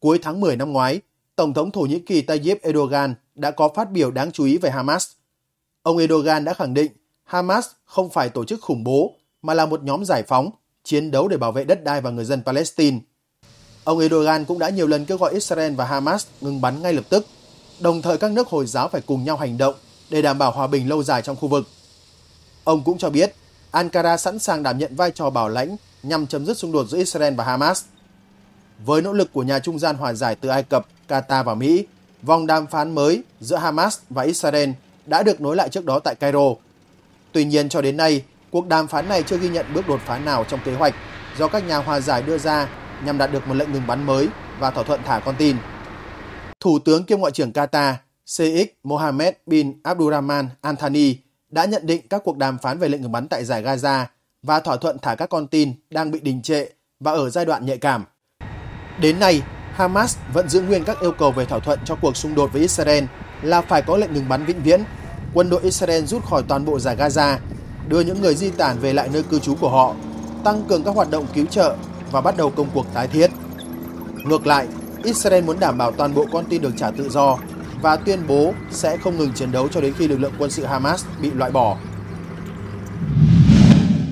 Cuối tháng 10 năm ngoái, Tổng thống Thổ Nhĩ Kỳ Tayyip Erdogan đã có phát biểu đáng chú ý về Hamas. Ông Erdogan đã khẳng định Hamas không phải tổ chức khủng bố mà là một nhóm giải phóng, chiến đấu để bảo vệ đất đai và người dân Palestine. Ông Erdogan cũng đã nhiều lần kêu gọi Israel và Hamas ngừng bắn ngay lập tức, đồng thời các nước Hồi giáo phải cùng nhau hành động để đảm bảo hòa bình lâu dài trong khu vực. Ông cũng cho biết Ankara sẵn sàng đảm nhận vai trò bảo lãnh nhằm chấm dứt xung đột giữa Israel và Hamas. Với nỗ lực của nhà trung gian hòa giải từ Ai Cập, Qatar và Mỹ, vòng đàm phán mới giữa Hamas và Israel đã được nối lại trước đó tại Cairo. Tuy nhiên cho đến nay, cuộc đàm phán này chưa ghi nhận bước đột phá nào trong kế hoạch do các nhà hòa giải đưa ra nhằm đạt được một lệnh ngừng bắn mới và thỏa thuận thả con tin. Thủ tướng kiêm Ngoại trưởng Qatar Sheikh Mohammed bin Abdurrahman thani đã nhận định các cuộc đàm phán về lệnh ngừng bắn tại giải Gaza và thỏa thuận thả các con tin đang bị đình trệ và ở giai đoạn nhạy cảm. Đến nay, Hamas vẫn giữ nguyên các yêu cầu về thỏa thuận cho cuộc xung đột với Israel là phải có lệnh ngừng bắn vĩnh viễn, quân đội Israel rút khỏi toàn bộ giải Gaza, đưa những người di tản về lại nơi cư trú của họ, tăng cường các hoạt động cứu trợ và bắt đầu công cuộc tái thiết. Ngược lại, Israel muốn đảm bảo toàn bộ con tin được trả tự do và tuyên bố sẽ không ngừng chiến đấu cho đến khi lực lượng quân sự Hamas bị loại bỏ.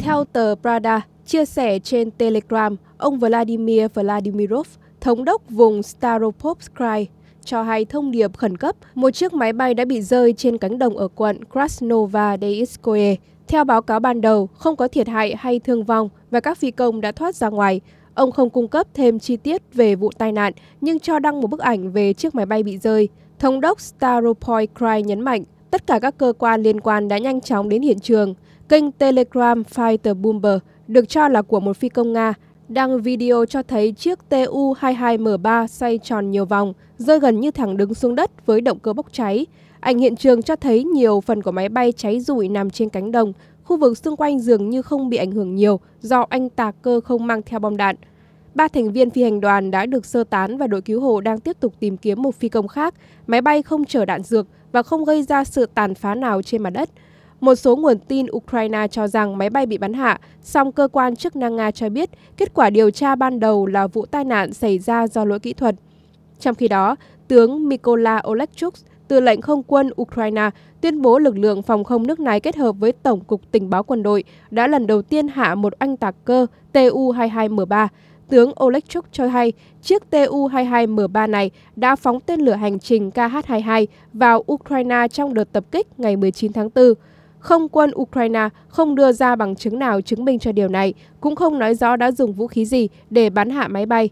Theo tờ Prada, chia sẻ trên Telegram, ông Vladimir Vladimirov, thống đốc vùng Staropolskrai, cho hay thông điệp khẩn cấp một chiếc máy bay đã bị rơi trên cánh đồng ở quận Krasnovadeyskoye. Theo báo cáo ban đầu, không có thiệt hại hay thương vong và các phi công đã thoát ra ngoài. Ông không cung cấp thêm chi tiết về vụ tai nạn nhưng cho đăng một bức ảnh về chiếc máy bay bị rơi. Thống đốc Staropoy Krai nhấn mạnh tất cả các cơ quan liên quan đã nhanh chóng đến hiện trường. Kênh Telegram Fighter Bomber được cho là của một phi công Nga đăng video cho thấy chiếc Tu-22M3 xoay tròn nhiều vòng, rơi gần như thẳng đứng xuống đất với động cơ bốc cháy. Ảnh hiện trường cho thấy nhiều phần của máy bay cháy rụi nằm trên cánh đồng, khu vực xung quanh dường như không bị ảnh hưởng nhiều do anh tạc cơ không mang theo bom đạn. Ba thành viên phi hành đoàn đã được sơ tán và đội cứu hộ đang tiếp tục tìm kiếm một phi công khác. Máy bay không chở đạn dược và không gây ra sự tàn phá nào trên mặt đất. Một số nguồn tin Ukraine cho rằng máy bay bị bắn hạ, song cơ quan chức năng Nga cho biết kết quả điều tra ban đầu là vụ tai nạn xảy ra do lỗi kỹ thuật. Trong khi đó, tướng Mykola Olechuk, tư lệnh không quân Ukraine, tuyên bố lực lượng phòng không nước này kết hợp với Tổng cục Tình báo quân đội đã lần đầu tiên hạ một anh tạc cơ Tu-22M3 tướng Olechuk cho hay chiếc Tu-22M3 này đã phóng tên lửa hành trình KH-22 vào Ukraine trong đợt tập kích ngày 19 tháng 4. Không quân Ukraine không đưa ra bằng chứng nào chứng minh cho điều này, cũng không nói rõ đã dùng vũ khí gì để bắn hạ máy bay.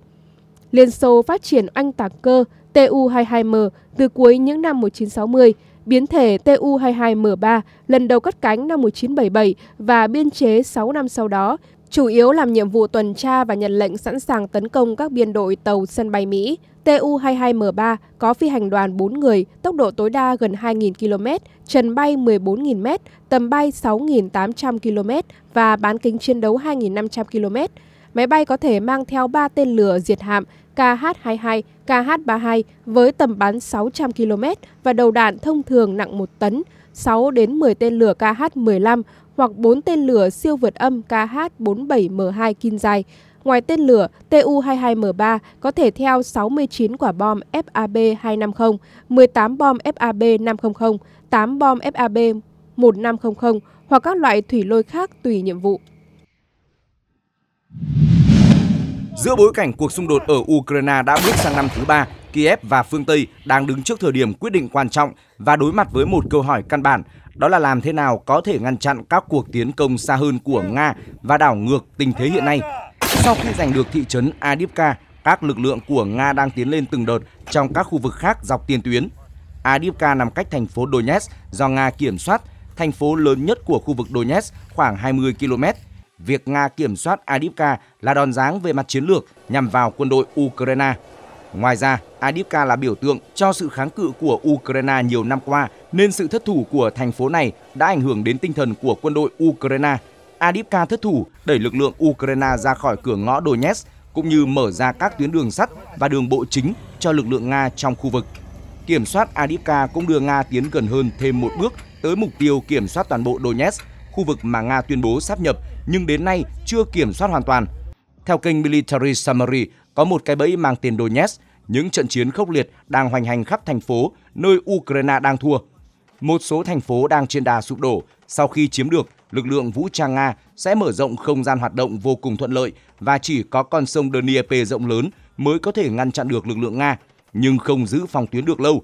Liên Xô phát triển anh tạc cơ Tu-22M từ cuối những năm 1960, biến thể Tu-22M3 lần đầu cất cánh năm 1977 và biên chế 6 năm sau đó chủ yếu làm nhiệm vụ tuần tra và nhận lệnh sẵn sàng tấn công các biên đội tàu sân bay Mỹ. Tu-22M3 có phi hành đoàn 4 người, tốc độ tối đa gần 2.000 km, trần bay 14.000 m, tầm bay 6.800 km và bán kính chiến đấu 2.500 km. Máy bay có thể mang theo 3 tên lửa diệt hạm KH-22, KH-32 với tầm bắn 600 km và đầu đạn thông thường nặng 1 tấn, 6 đến 10 tên lửa KH-15 hoặc 4 tên lửa siêu vượt âm KH-47M2 Kinzai. Ngoài tên lửa, Tu-22M3 có thể theo 69 quả bom FAB-250, 18 bom FAB-500, 8 bom FAB-1500 hoặc các loại thủy lôi khác tùy nhiệm vụ. Giữa bối cảnh cuộc xung đột ở Ukraine đã bước sang năm thứ ba, Kiev và phương Tây đang đứng trước thời điểm quyết định quan trọng và đối mặt với một câu hỏi căn bản đó là làm thế nào có thể ngăn chặn các cuộc tiến công xa hơn của Nga và đảo ngược tình thế hiện nay. Sau khi giành được thị trấn Adivka, các lực lượng của Nga đang tiến lên từng đợt trong các khu vực khác dọc tiền tuyến. Adivka nằm cách thành phố Donetsk do Nga kiểm soát, thành phố lớn nhất của khu vực Donetsk khoảng 20 km. Việc Nga kiểm soát Adivka là đòn giáng về mặt chiến lược nhằm vào quân đội Ukraine. Ngoài ra, Adivka là biểu tượng cho sự kháng cự của Ukraine nhiều năm qua, nên sự thất thủ của thành phố này đã ảnh hưởng đến tinh thần của quân đội Ukraine. Adivka thất thủ đẩy lực lượng Ukraine ra khỏi cửa ngõ Donetsk cũng như mở ra các tuyến đường sắt và đường bộ chính cho lực lượng Nga trong khu vực. Kiểm soát Adivka cũng đưa Nga tiến gần hơn thêm một bước tới mục tiêu kiểm soát toàn bộ Donetsk, khu vực mà Nga tuyên bố sáp nhập nhưng đến nay chưa kiểm soát hoàn toàn. Theo kênh Military Summary, có một cái bẫy mang tiền Donetsk những trận chiến khốc liệt đang hoành hành khắp thành phố nơi Ukraine đang thua. Một số thành phố đang trên đà sụp đổ sau khi chiếm được, lực lượng vũ trang Nga sẽ mở rộng không gian hoạt động vô cùng thuận lợi và chỉ có con sông Dnieper rộng lớn mới có thể ngăn chặn được lực lượng Nga, nhưng không giữ phòng tuyến được lâu.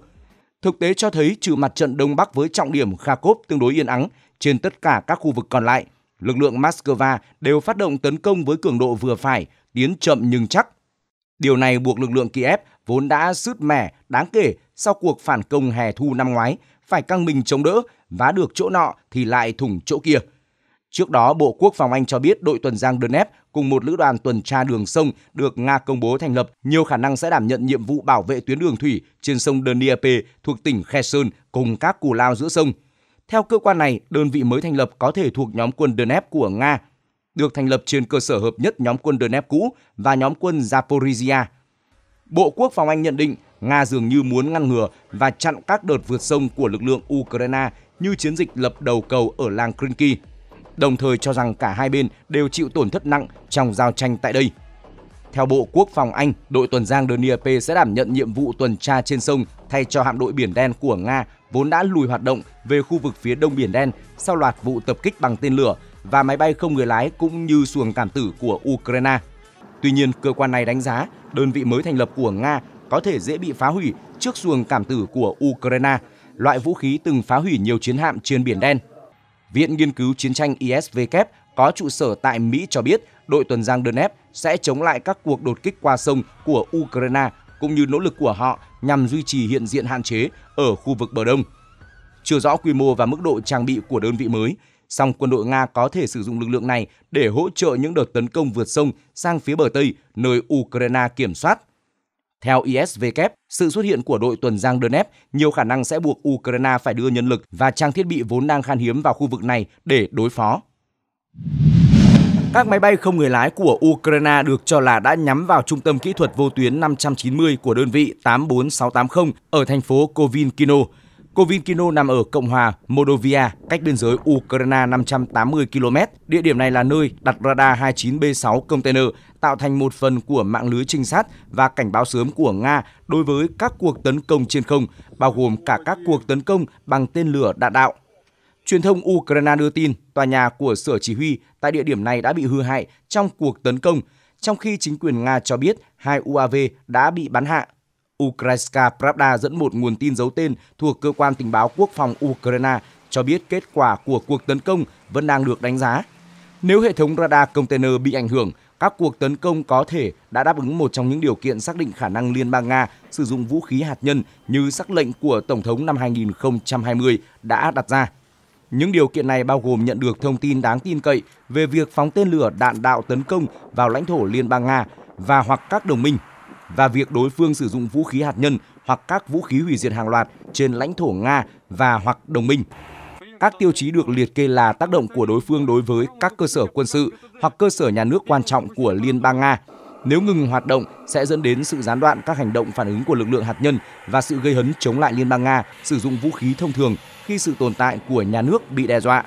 Thực tế cho thấy trừ mặt trận Đông Bắc với trọng điểm Kharkov tương đối yên ắng trên tất cả các khu vực còn lại, lực lượng Moscow đều phát động tấn công với cường độ vừa phải, tiến chậm nhưng chắc, Điều này buộc lực lượng Kiev vốn đã sứt mẻ đáng kể sau cuộc phản công hè thu năm ngoái phải căng mình chống đỡ, vá được chỗ nọ thì lại thủng chỗ kia. Trước đó, Bộ Quốc phòng Anh cho biết đội tuần giang Donetsk cùng một lữ đoàn tuần tra đường sông được Nga công bố thành lập nhiều khả năng sẽ đảm nhận nhiệm vụ bảo vệ tuyến đường thủy trên sông Dnieper thuộc tỉnh Kherson cùng các cù lao giữa sông. Theo cơ quan này, đơn vị mới thành lập có thể thuộc nhóm quân Donetsk của Nga được thành lập trên cơ sở hợp nhất nhóm quân Donetsk cũ và nhóm quân Zaporizhia. Bộ Quốc phòng Anh nhận định Nga dường như muốn ngăn ngừa và chặn các đợt vượt sông của lực lượng Ukraine như chiến dịch lập đầu cầu ở làng Krinky, đồng thời cho rằng cả hai bên đều chịu tổn thất nặng trong giao tranh tại đây. Theo Bộ Quốc phòng Anh, đội tuần giang Dnieper sẽ đảm nhận nhiệm vụ tuần tra trên sông thay cho hạm đội Biển Đen của Nga vốn đã lùi hoạt động về khu vực phía đông Biển Đen sau loạt vụ tập kích bằng tên lửa và máy bay không người lái cũng như xuồng cảm tử của Ukraine. Tuy nhiên, cơ quan này đánh giá đơn vị mới thành lập của Nga có thể dễ bị phá hủy trước xuồng cảm tử của Ukraine, loại vũ khí từng phá hủy nhiều chiến hạm trên Biển Đen. Viện Nghiên cứu Chiến tranh ISW có trụ sở tại Mỹ cho biết đội tuần giang Donetsk sẽ chống lại các cuộc đột kích qua sông của Ukraine cũng như nỗ lực của họ nhằm duy trì hiện diện hạn chế ở khu vực bờ Đông. Chưa rõ quy mô và mức độ trang bị của đơn vị mới, Song quân đội Nga có thể sử dụng lực lượng này để hỗ trợ những đợt tấn công vượt sông sang phía bờ Tây, nơi Ukraine kiểm soát. Theo isvk sự xuất hiện của đội tuần giang Donetsk nhiều khả năng sẽ buộc Ukraine phải đưa nhân lực và trang thiết bị vốn đang khan hiếm vào khu vực này để đối phó. Các máy bay không người lái của Ukraine được cho là đã nhắm vào trung tâm kỹ thuật vô tuyến 590 của đơn vị 84680 ở thành phố Kovinkino. Kovinkino nằm ở Cộng hòa Moldova, cách biên giới Ukraine 580 km. Địa điểm này là nơi đặt radar 29B6 container, tạo thành một phần của mạng lưới trinh sát và cảnh báo sớm của Nga đối với các cuộc tấn công trên không, bao gồm cả các cuộc tấn công bằng tên lửa đạn đạo. Truyền thông Ukraine đưa tin tòa nhà của sở chỉ huy tại địa điểm này đã bị hư hại trong cuộc tấn công, trong khi chính quyền Nga cho biết hai UAV đã bị bắn hạ Ukrainska Pravda dẫn một nguồn tin giấu tên thuộc cơ quan tình báo quốc phòng Ukraine cho biết kết quả của cuộc tấn công vẫn đang được đánh giá. Nếu hệ thống radar container bị ảnh hưởng, các cuộc tấn công có thể đã đáp ứng một trong những điều kiện xác định khả năng Liên bang Nga sử dụng vũ khí hạt nhân như sắc lệnh của Tổng thống năm 2020 đã đặt ra. Những điều kiện này bao gồm nhận được thông tin đáng tin cậy về việc phóng tên lửa đạn đạo tấn công vào lãnh thổ Liên bang Nga và hoặc các đồng minh và việc đối phương sử dụng vũ khí hạt nhân hoặc các vũ khí hủy diệt hàng loạt trên lãnh thổ Nga và hoặc đồng minh. Các tiêu chí được liệt kê là tác động của đối phương đối với các cơ sở quân sự hoặc cơ sở nhà nước quan trọng của Liên bang Nga. Nếu ngừng hoạt động sẽ dẫn đến sự gián đoạn các hành động phản ứng của lực lượng hạt nhân và sự gây hấn chống lại Liên bang Nga sử dụng vũ khí thông thường khi sự tồn tại của nhà nước bị đe dọa.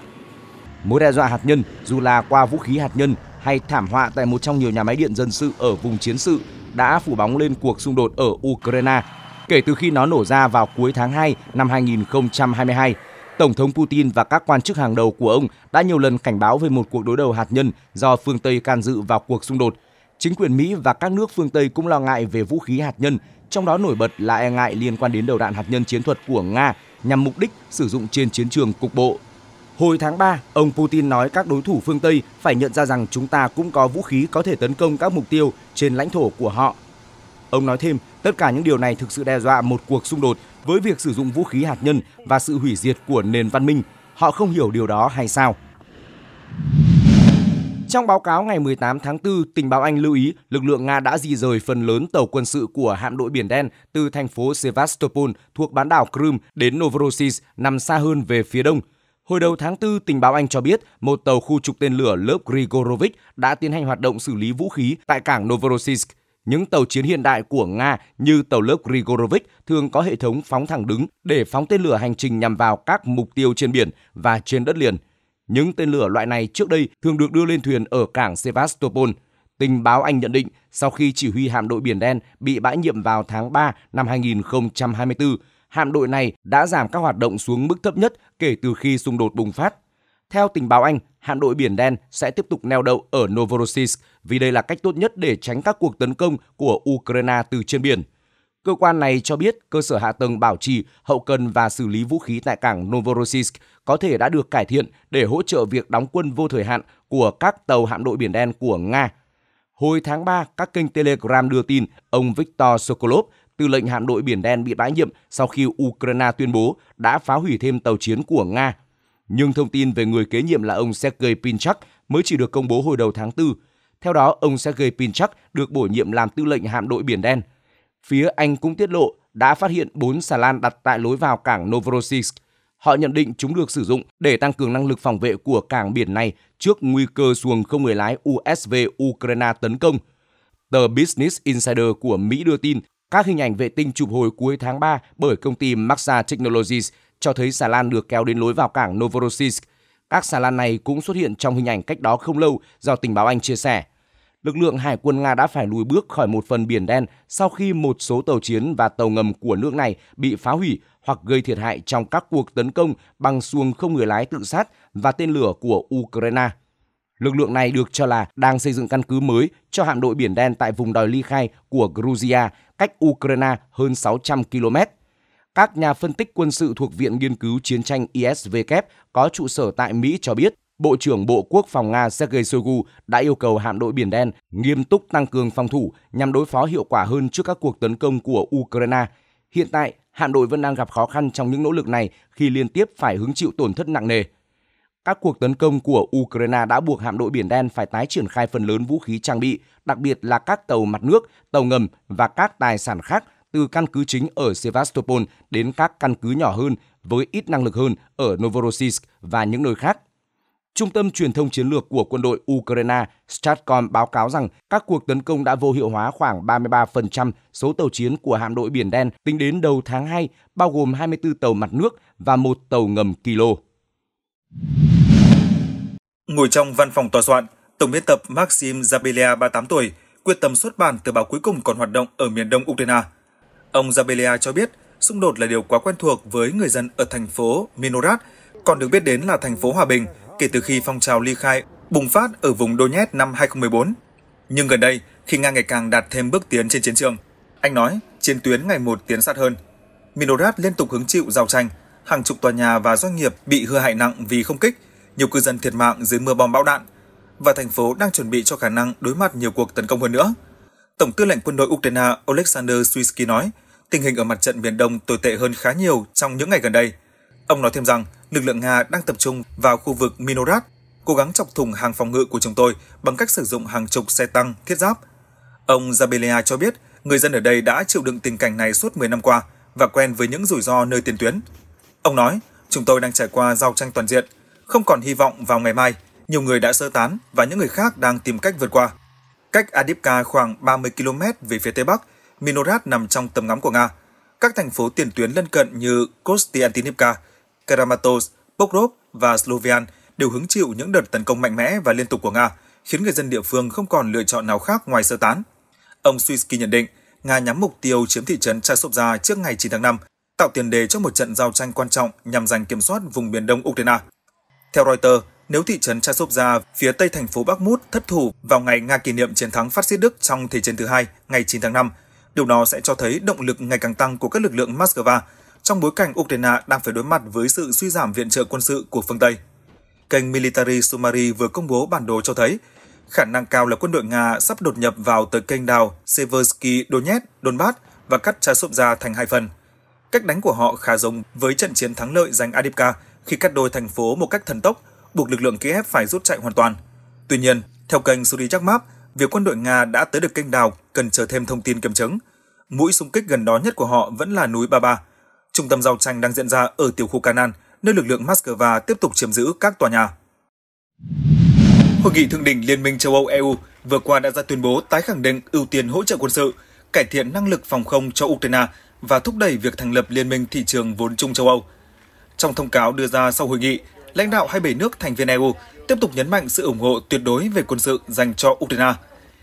Mối đe dọa hạt nhân, dù là qua vũ khí hạt nhân hay thảm họa tại một trong nhiều nhà máy điện dân sự ở vùng chiến sự đã phủ bóng lên cuộc xung đột ở Ukraine kể từ khi nó nổ ra vào cuối tháng 2 năm 2022. Tổng thống Putin và các quan chức hàng đầu của ông đã nhiều lần cảnh báo về một cuộc đối đầu hạt nhân do phương Tây can dự vào cuộc xung đột. Chính quyền Mỹ và các nước phương Tây cũng lo ngại về vũ khí hạt nhân, trong đó nổi bật là e ngại liên quan đến đầu đạn hạt nhân chiến thuật của Nga nhằm mục đích sử dụng trên chiến trường cục bộ Hồi tháng 3, ông Putin nói các đối thủ phương Tây phải nhận ra rằng chúng ta cũng có vũ khí có thể tấn công các mục tiêu trên lãnh thổ của họ. Ông nói thêm, tất cả những điều này thực sự đe dọa một cuộc xung đột với việc sử dụng vũ khí hạt nhân và sự hủy diệt của nền văn minh. Họ không hiểu điều đó hay sao? Trong báo cáo ngày 18 tháng 4, tình báo Anh lưu ý lực lượng Nga đã di rời phần lớn tàu quân sự của hạm đội Biển Đen từ thành phố Sevastopol thuộc bán đảo Crimea đến Novorossiysk nằm xa hơn về phía đông Hồi đầu tháng 4, tình báo Anh cho biết một tàu khu trục tên lửa lớp Grigorovich đã tiến hành hoạt động xử lý vũ khí tại cảng Novorossiysk. Những tàu chiến hiện đại của Nga như tàu lớp Grigorovich thường có hệ thống phóng thẳng đứng để phóng tên lửa hành trình nhằm vào các mục tiêu trên biển và trên đất liền. Những tên lửa loại này trước đây thường được đưa lên thuyền ở cảng Sevastopol. Tình báo Anh nhận định sau khi chỉ huy hạm đội Biển Đen bị bãi nhiệm vào tháng 3 năm 2024, hạm đội này đã giảm các hoạt động xuống mức thấp nhất kể từ khi xung đột bùng phát. Theo tình báo Anh, hạm đội Biển Đen sẽ tiếp tục neo đậu ở Novorossiysk vì đây là cách tốt nhất để tránh các cuộc tấn công của Ukraine từ trên biển. Cơ quan này cho biết cơ sở hạ tầng bảo trì, hậu cần và xử lý vũ khí tại cảng Novorossiysk có thể đã được cải thiện để hỗ trợ việc đóng quân vô thời hạn của các tàu hạm đội Biển Đen của Nga. Hồi tháng 3, các kênh Telegram đưa tin ông Viktor Sokolov, tư lệnh hạm đội Biển Đen bị bãi nhiệm sau khi Ukraine tuyên bố đã phá hủy thêm tàu chiến của Nga. Nhưng thông tin về người kế nhiệm là ông Sergei Pinchak mới chỉ được công bố hồi đầu tháng 4. Theo đó, ông Sergei Pinchak được bổ nhiệm làm tư lệnh hạm đội Biển Đen. Phía Anh cũng tiết lộ đã phát hiện 4 xà lan đặt tại lối vào cảng Novorossiysk. Họ nhận định chúng được sử dụng để tăng cường năng lực phòng vệ của cảng biển này trước nguy cơ xuồng không người lái USV Ukraine tấn công. Tờ Business Insider của Mỹ đưa tin các hình ảnh vệ tinh chụp hồi cuối tháng 3 bởi công ty Maxa Technologies cho thấy xà lan được kéo đến lối vào cảng Novorossiysk. Các xà lan này cũng xuất hiện trong hình ảnh cách đó không lâu do tình báo Anh chia sẻ. Lực lượng hải quân Nga đã phải lùi bước khỏi một phần biển đen sau khi một số tàu chiến và tàu ngầm của nước này bị phá hủy hoặc gây thiệt hại trong các cuộc tấn công bằng xuồng không người lái tự sát và tên lửa của Ukraine. Lực lượng này được cho là đang xây dựng căn cứ mới cho hạm đội biển đen tại vùng đòi ly khai của Georgia cách Ukraine hơn 600 km. Các nhà phân tích quân sự thuộc Viện Nghiên cứu Chiến tranh ISW có trụ sở tại Mỹ cho biết, Bộ trưởng Bộ Quốc phòng Nga Sergei Shoigu đã yêu cầu hạm đội Biển Đen nghiêm túc tăng cường phòng thủ nhằm đối phó hiệu quả hơn trước các cuộc tấn công của Ukraine. Hiện tại, hạm đội vẫn đang gặp khó khăn trong những nỗ lực này khi liên tiếp phải hứng chịu tổn thất nặng nề. Các cuộc tấn công của Ukraine đã buộc hạm đội Biển Đen phải tái triển khai phần lớn vũ khí trang bị, đặc biệt là các tàu mặt nước, tàu ngầm và các tài sản khác từ căn cứ chính ở Sevastopol đến các căn cứ nhỏ hơn với ít năng lực hơn ở Novorossiysk và những nơi khác. Trung tâm truyền thông chiến lược của quân đội Ukraine Stratcom báo cáo rằng các cuộc tấn công đã vô hiệu hóa khoảng 33% số tàu chiến của hạm đội Biển Đen tính đến đầu tháng 2, bao gồm 24 tàu mặt nước và một tàu ngầm Kilo. Ngồi trong văn phòng tòa soạn, tổng biên tập Maxim Zabelia 38 tuổi quyết tâm xuất bản tờ báo cuối cùng còn hoạt động ở miền đông Ukraine. Ông Zabelia cho biết xung đột là điều quá quen thuộc với người dân ở thành phố Minorat, còn được biết đến là thành phố hòa bình kể từ khi phong trào ly khai bùng phát ở vùng Donetsk năm 2014. Nhưng gần đây, khi Nga ngày càng đạt thêm bước tiến trên chiến trường, anh nói chiến tuyến ngày một tiến sát hơn. Minorat liên tục hứng chịu giao tranh, hàng chục tòa nhà và doanh nghiệp bị hư hại nặng vì không kích – nhiều cư dân thiệt mạng dưới mưa bom bão đạn và thành phố đang chuẩn bị cho khả năng đối mặt nhiều cuộc tấn công hơn nữa. Tổng tư lệnh quân đội Ukraine Oleksandr Swisky nói, tình hình ở mặt trận miền Đông tồi tệ hơn khá nhiều trong những ngày gần đây. Ông nói thêm rằng, lực lượng Nga đang tập trung vào khu vực Minorat, cố gắng chọc thủng hàng phòng ngự của chúng tôi bằng cách sử dụng hàng chục xe tăng, thiết giáp. Ông Zabelia cho biết, người dân ở đây đã chịu đựng tình cảnh này suốt 10 năm qua và quen với những rủi ro nơi tiền tuyến. Ông nói, chúng tôi đang trải qua giao tranh toàn diện, không còn hy vọng vào ngày mai. Nhiều người đã sơ tán và những người khác đang tìm cách vượt qua. Cách Adipka khoảng 30 km về phía tây bắc, Minorat nằm trong tầm ngắm của Nga. Các thành phố tiền tuyến lân cận như Kostiantynivka, Kramatorsk, Pokrov và Slovian đều hứng chịu những đợt tấn công mạnh mẽ và liên tục của Nga, khiến người dân địa phương không còn lựa chọn nào khác ngoài sơ tán. Ông Suisky nhận định, Nga nhắm mục tiêu chiếm thị trấn Chasovia trước ngày 9 tháng 5, tạo tiền đề cho một trận giao tranh quan trọng nhằm giành kiểm soát vùng biển đông Ukraine. Theo Reuters, nếu thị trấn Chasovia phía tây thành phố Bakhmut thất thủ vào ngày Nga kỷ niệm chiến thắng phát xít Đức trong Thế chiến thứ hai ngày 9 tháng 5, điều đó sẽ cho thấy động lực ngày càng tăng của các lực lượng Moscow trong bối cảnh Ukraine đang phải đối mặt với sự suy giảm viện trợ quân sự của phương Tây. Kênh Military Summary vừa công bố bản đồ cho thấy khả năng cao là quân đội Nga sắp đột nhập vào tới kênh đào Seversky Donetsk, Donbass và cắt Chasovia thành hai phần. Cách đánh của họ khá giống với trận chiến thắng lợi giành Adipka – khi cắt đôi thành phố một cách thần tốc, buộc lực lượng Kiev phải rút chạy hoàn toàn. Tuy nhiên, theo kênh Surijak Map, việc quân đội Nga đã tới được kênh đào cần chờ thêm thông tin kiểm chứng. Mũi xung kích gần đó nhất của họ vẫn là núi Baba. Trung tâm giao tranh đang diễn ra ở tiểu khu Kanan, nơi lực lượng Moscow tiếp tục chiếm giữ các tòa nhà. Hội nghị thượng đỉnh Liên minh châu Âu EU vừa qua đã ra tuyên bố tái khẳng định ưu tiên hỗ trợ quân sự, cải thiện năng lực phòng không cho Ukraine và thúc đẩy việc thành lập Liên minh thị trường vốn chung châu Âu – trong thông cáo đưa ra sau hội nghị, lãnh đạo 27 nước thành viên EU tiếp tục nhấn mạnh sự ủng hộ tuyệt đối về quân sự dành cho Ukraine.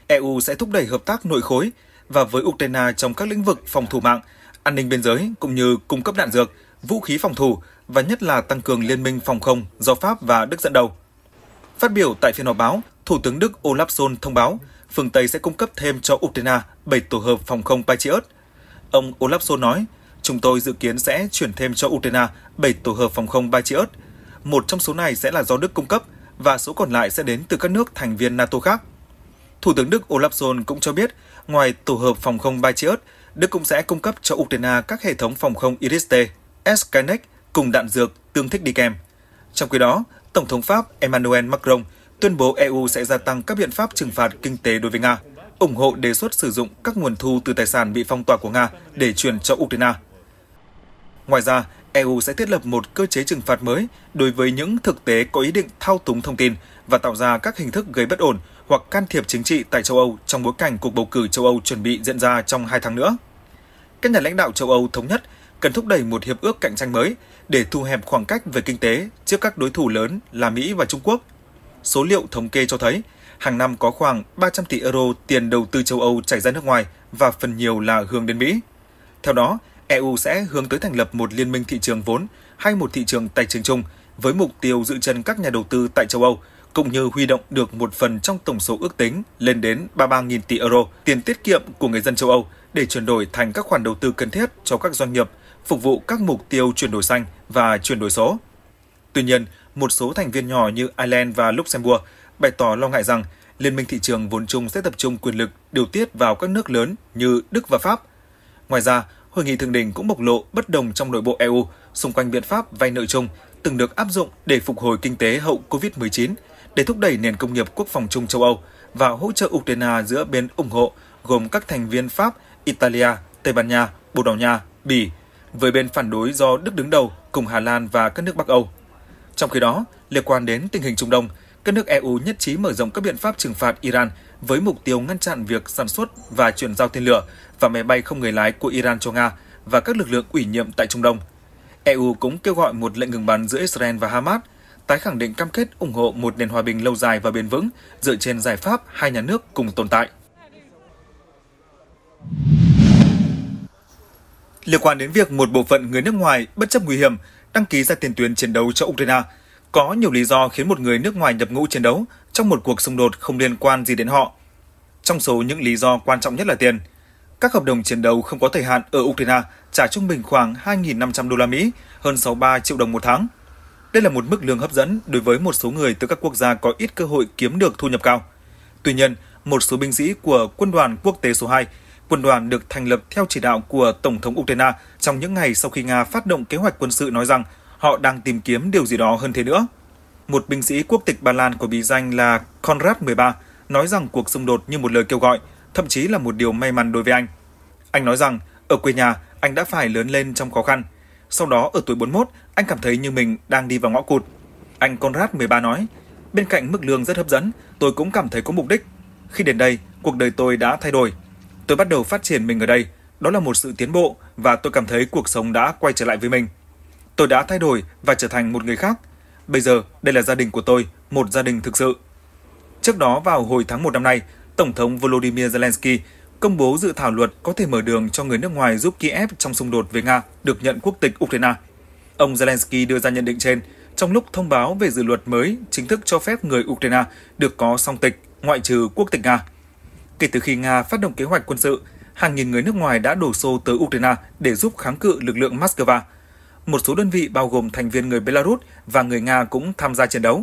EU sẽ thúc đẩy hợp tác nội khối và với Ukraine trong các lĩnh vực phòng thủ mạng, an ninh biên giới cũng như cung cấp đạn dược, vũ khí phòng thủ và nhất là tăng cường liên minh phòng không do Pháp và Đức dẫn đầu. Phát biểu tại phiên họp báo, Thủ tướng Đức Olaf Scholz thông báo phương Tây sẽ cung cấp thêm cho Ukraine 7 tổ hợp phòng không Patriot. Ông Olaf Scholz nói, Chúng tôi dự kiến sẽ chuyển thêm cho Ukraine 7 tổ hợp phòng không Patriot. Một trong số này sẽ là do Đức cung cấp và số còn lại sẽ đến từ các nước thành viên NATO khác. Thủ tướng Đức Olaf Scholz cũng cho biết, ngoài tổ hợp phòng không Patriot, Đức cũng sẽ cung cấp cho Ukraine các hệ thống phòng không Iris-T, Skynet cùng đạn dược tương thích đi kèm. Trong khi đó, Tổng thống Pháp Emmanuel Macron tuyên bố EU sẽ gia tăng các biện pháp trừng phạt kinh tế đối với Nga, ủng hộ đề xuất sử dụng các nguồn thu từ tài sản bị phong tỏa của Nga để chuyển cho Ukraine – Ngoài ra, EU sẽ thiết lập một cơ chế trừng phạt mới đối với những thực tế có ý định thao túng thông tin và tạo ra các hình thức gây bất ổn hoặc can thiệp chính trị tại châu Âu trong bối cảnh cuộc bầu cử châu Âu chuẩn bị diễn ra trong hai tháng nữa. Các nhà lãnh đạo châu Âu thống nhất cần thúc đẩy một hiệp ước cạnh tranh mới để thu hẹp khoảng cách về kinh tế trước các đối thủ lớn là Mỹ và Trung Quốc. Số liệu thống kê cho thấy, hàng năm có khoảng 300 tỷ euro tiền đầu tư châu Âu chảy ra nước ngoài và phần nhiều là hướng đến Mỹ. Theo đó, EU sẽ hướng tới thành lập một liên minh thị trường vốn hay một thị trường tài chính chung với mục tiêu giữ chân các nhà đầu tư tại châu Âu, cũng như huy động được một phần trong tổng số ước tính lên đến 33.000 tỷ euro tiền tiết kiệm của người dân châu Âu để chuyển đổi thành các khoản đầu tư cần thiết cho các doanh nghiệp, phục vụ các mục tiêu chuyển đổi xanh và chuyển đổi số. Tuy nhiên, một số thành viên nhỏ như Ireland và Luxembourg bày tỏ lo ngại rằng Liên minh thị trường vốn chung sẽ tập trung quyền lực điều tiết vào các nước lớn như Đức và Pháp. Ngoài ra, hội nghị thượng đỉnh cũng bộc lộ bất đồng trong nội bộ EU xung quanh biện pháp vay nợ chung từng được áp dụng để phục hồi kinh tế hậu COVID-19, để thúc đẩy nền công nghiệp quốc phòng chung châu Âu và hỗ trợ Ukraine giữa bên ủng hộ gồm các thành viên Pháp, Italia, Tây Ban Nha, Bồ Đào Nha, Bỉ, với bên phản đối do Đức đứng đầu cùng Hà Lan và các nước Bắc Âu. Trong khi đó, liên quan đến tình hình Trung Đông, các nước EU nhất trí mở rộng các biện pháp trừng phạt Iran – với mục tiêu ngăn chặn việc sản xuất và chuyển giao tên lửa và máy bay không người lái của Iran cho Nga và các lực lượng ủy nhiệm tại Trung Đông. EU cũng kêu gọi một lệnh ngừng bắn giữa Israel và Hamas, tái khẳng định cam kết ủng hộ một nền hòa bình lâu dài và bền vững dựa trên giải pháp hai nhà nước cùng tồn tại. Liên quan đến việc một bộ phận người nước ngoài bất chấp nguy hiểm đăng ký ra tiền tuyến chiến đấu cho Ukraine, có nhiều lý do khiến một người nước ngoài nhập ngũ chiến đấu trong một cuộc xung đột không liên quan gì đến họ. Trong số những lý do quan trọng nhất là tiền. Các hợp đồng chiến đấu không có thời hạn ở Ukraine trả trung bình khoảng 2.500 đô la Mỹ, hơn 63 triệu đồng một tháng. Đây là một mức lương hấp dẫn đối với một số người từ các quốc gia có ít cơ hội kiếm được thu nhập cao. Tuy nhiên, một số binh sĩ của quân đoàn quốc tế số 2, quân đoàn được thành lập theo chỉ đạo của Tổng thống Ukraine trong những ngày sau khi Nga phát động kế hoạch quân sự nói rằng họ đang tìm kiếm điều gì đó hơn thế nữa một binh sĩ quốc tịch Ba Lan có bí danh là Conrad 13, nói rằng cuộc xung đột như một lời kêu gọi, thậm chí là một điều may mắn đối với anh. Anh nói rằng, ở quê nhà, anh đã phải lớn lên trong khó khăn. Sau đó, ở tuổi 41, anh cảm thấy như mình đang đi vào ngõ cụt. Anh Conrad 13 nói, bên cạnh mức lương rất hấp dẫn, tôi cũng cảm thấy có mục đích. Khi đến đây, cuộc đời tôi đã thay đổi. Tôi bắt đầu phát triển mình ở đây, đó là một sự tiến bộ và tôi cảm thấy cuộc sống đã quay trở lại với mình. Tôi đã thay đổi và trở thành một người khác, Bây giờ, đây là gia đình của tôi, một gia đình thực sự. Trước đó vào hồi tháng 1 năm nay, Tổng thống Volodymyr Zelensky công bố dự thảo luật có thể mở đường cho người nước ngoài giúp Kiev trong xung đột với Nga được nhận quốc tịch Ukraine. Ông Zelensky đưa ra nhận định trên trong lúc thông báo về dự luật mới chính thức cho phép người Ukraine được có song tịch, ngoại trừ quốc tịch Nga. Kể từ khi Nga phát động kế hoạch quân sự, hàng nghìn người nước ngoài đã đổ xô tới Ukraine để giúp kháng cự lực lượng Moscow – một số đơn vị bao gồm thành viên người Belarus và người Nga cũng tham gia chiến đấu.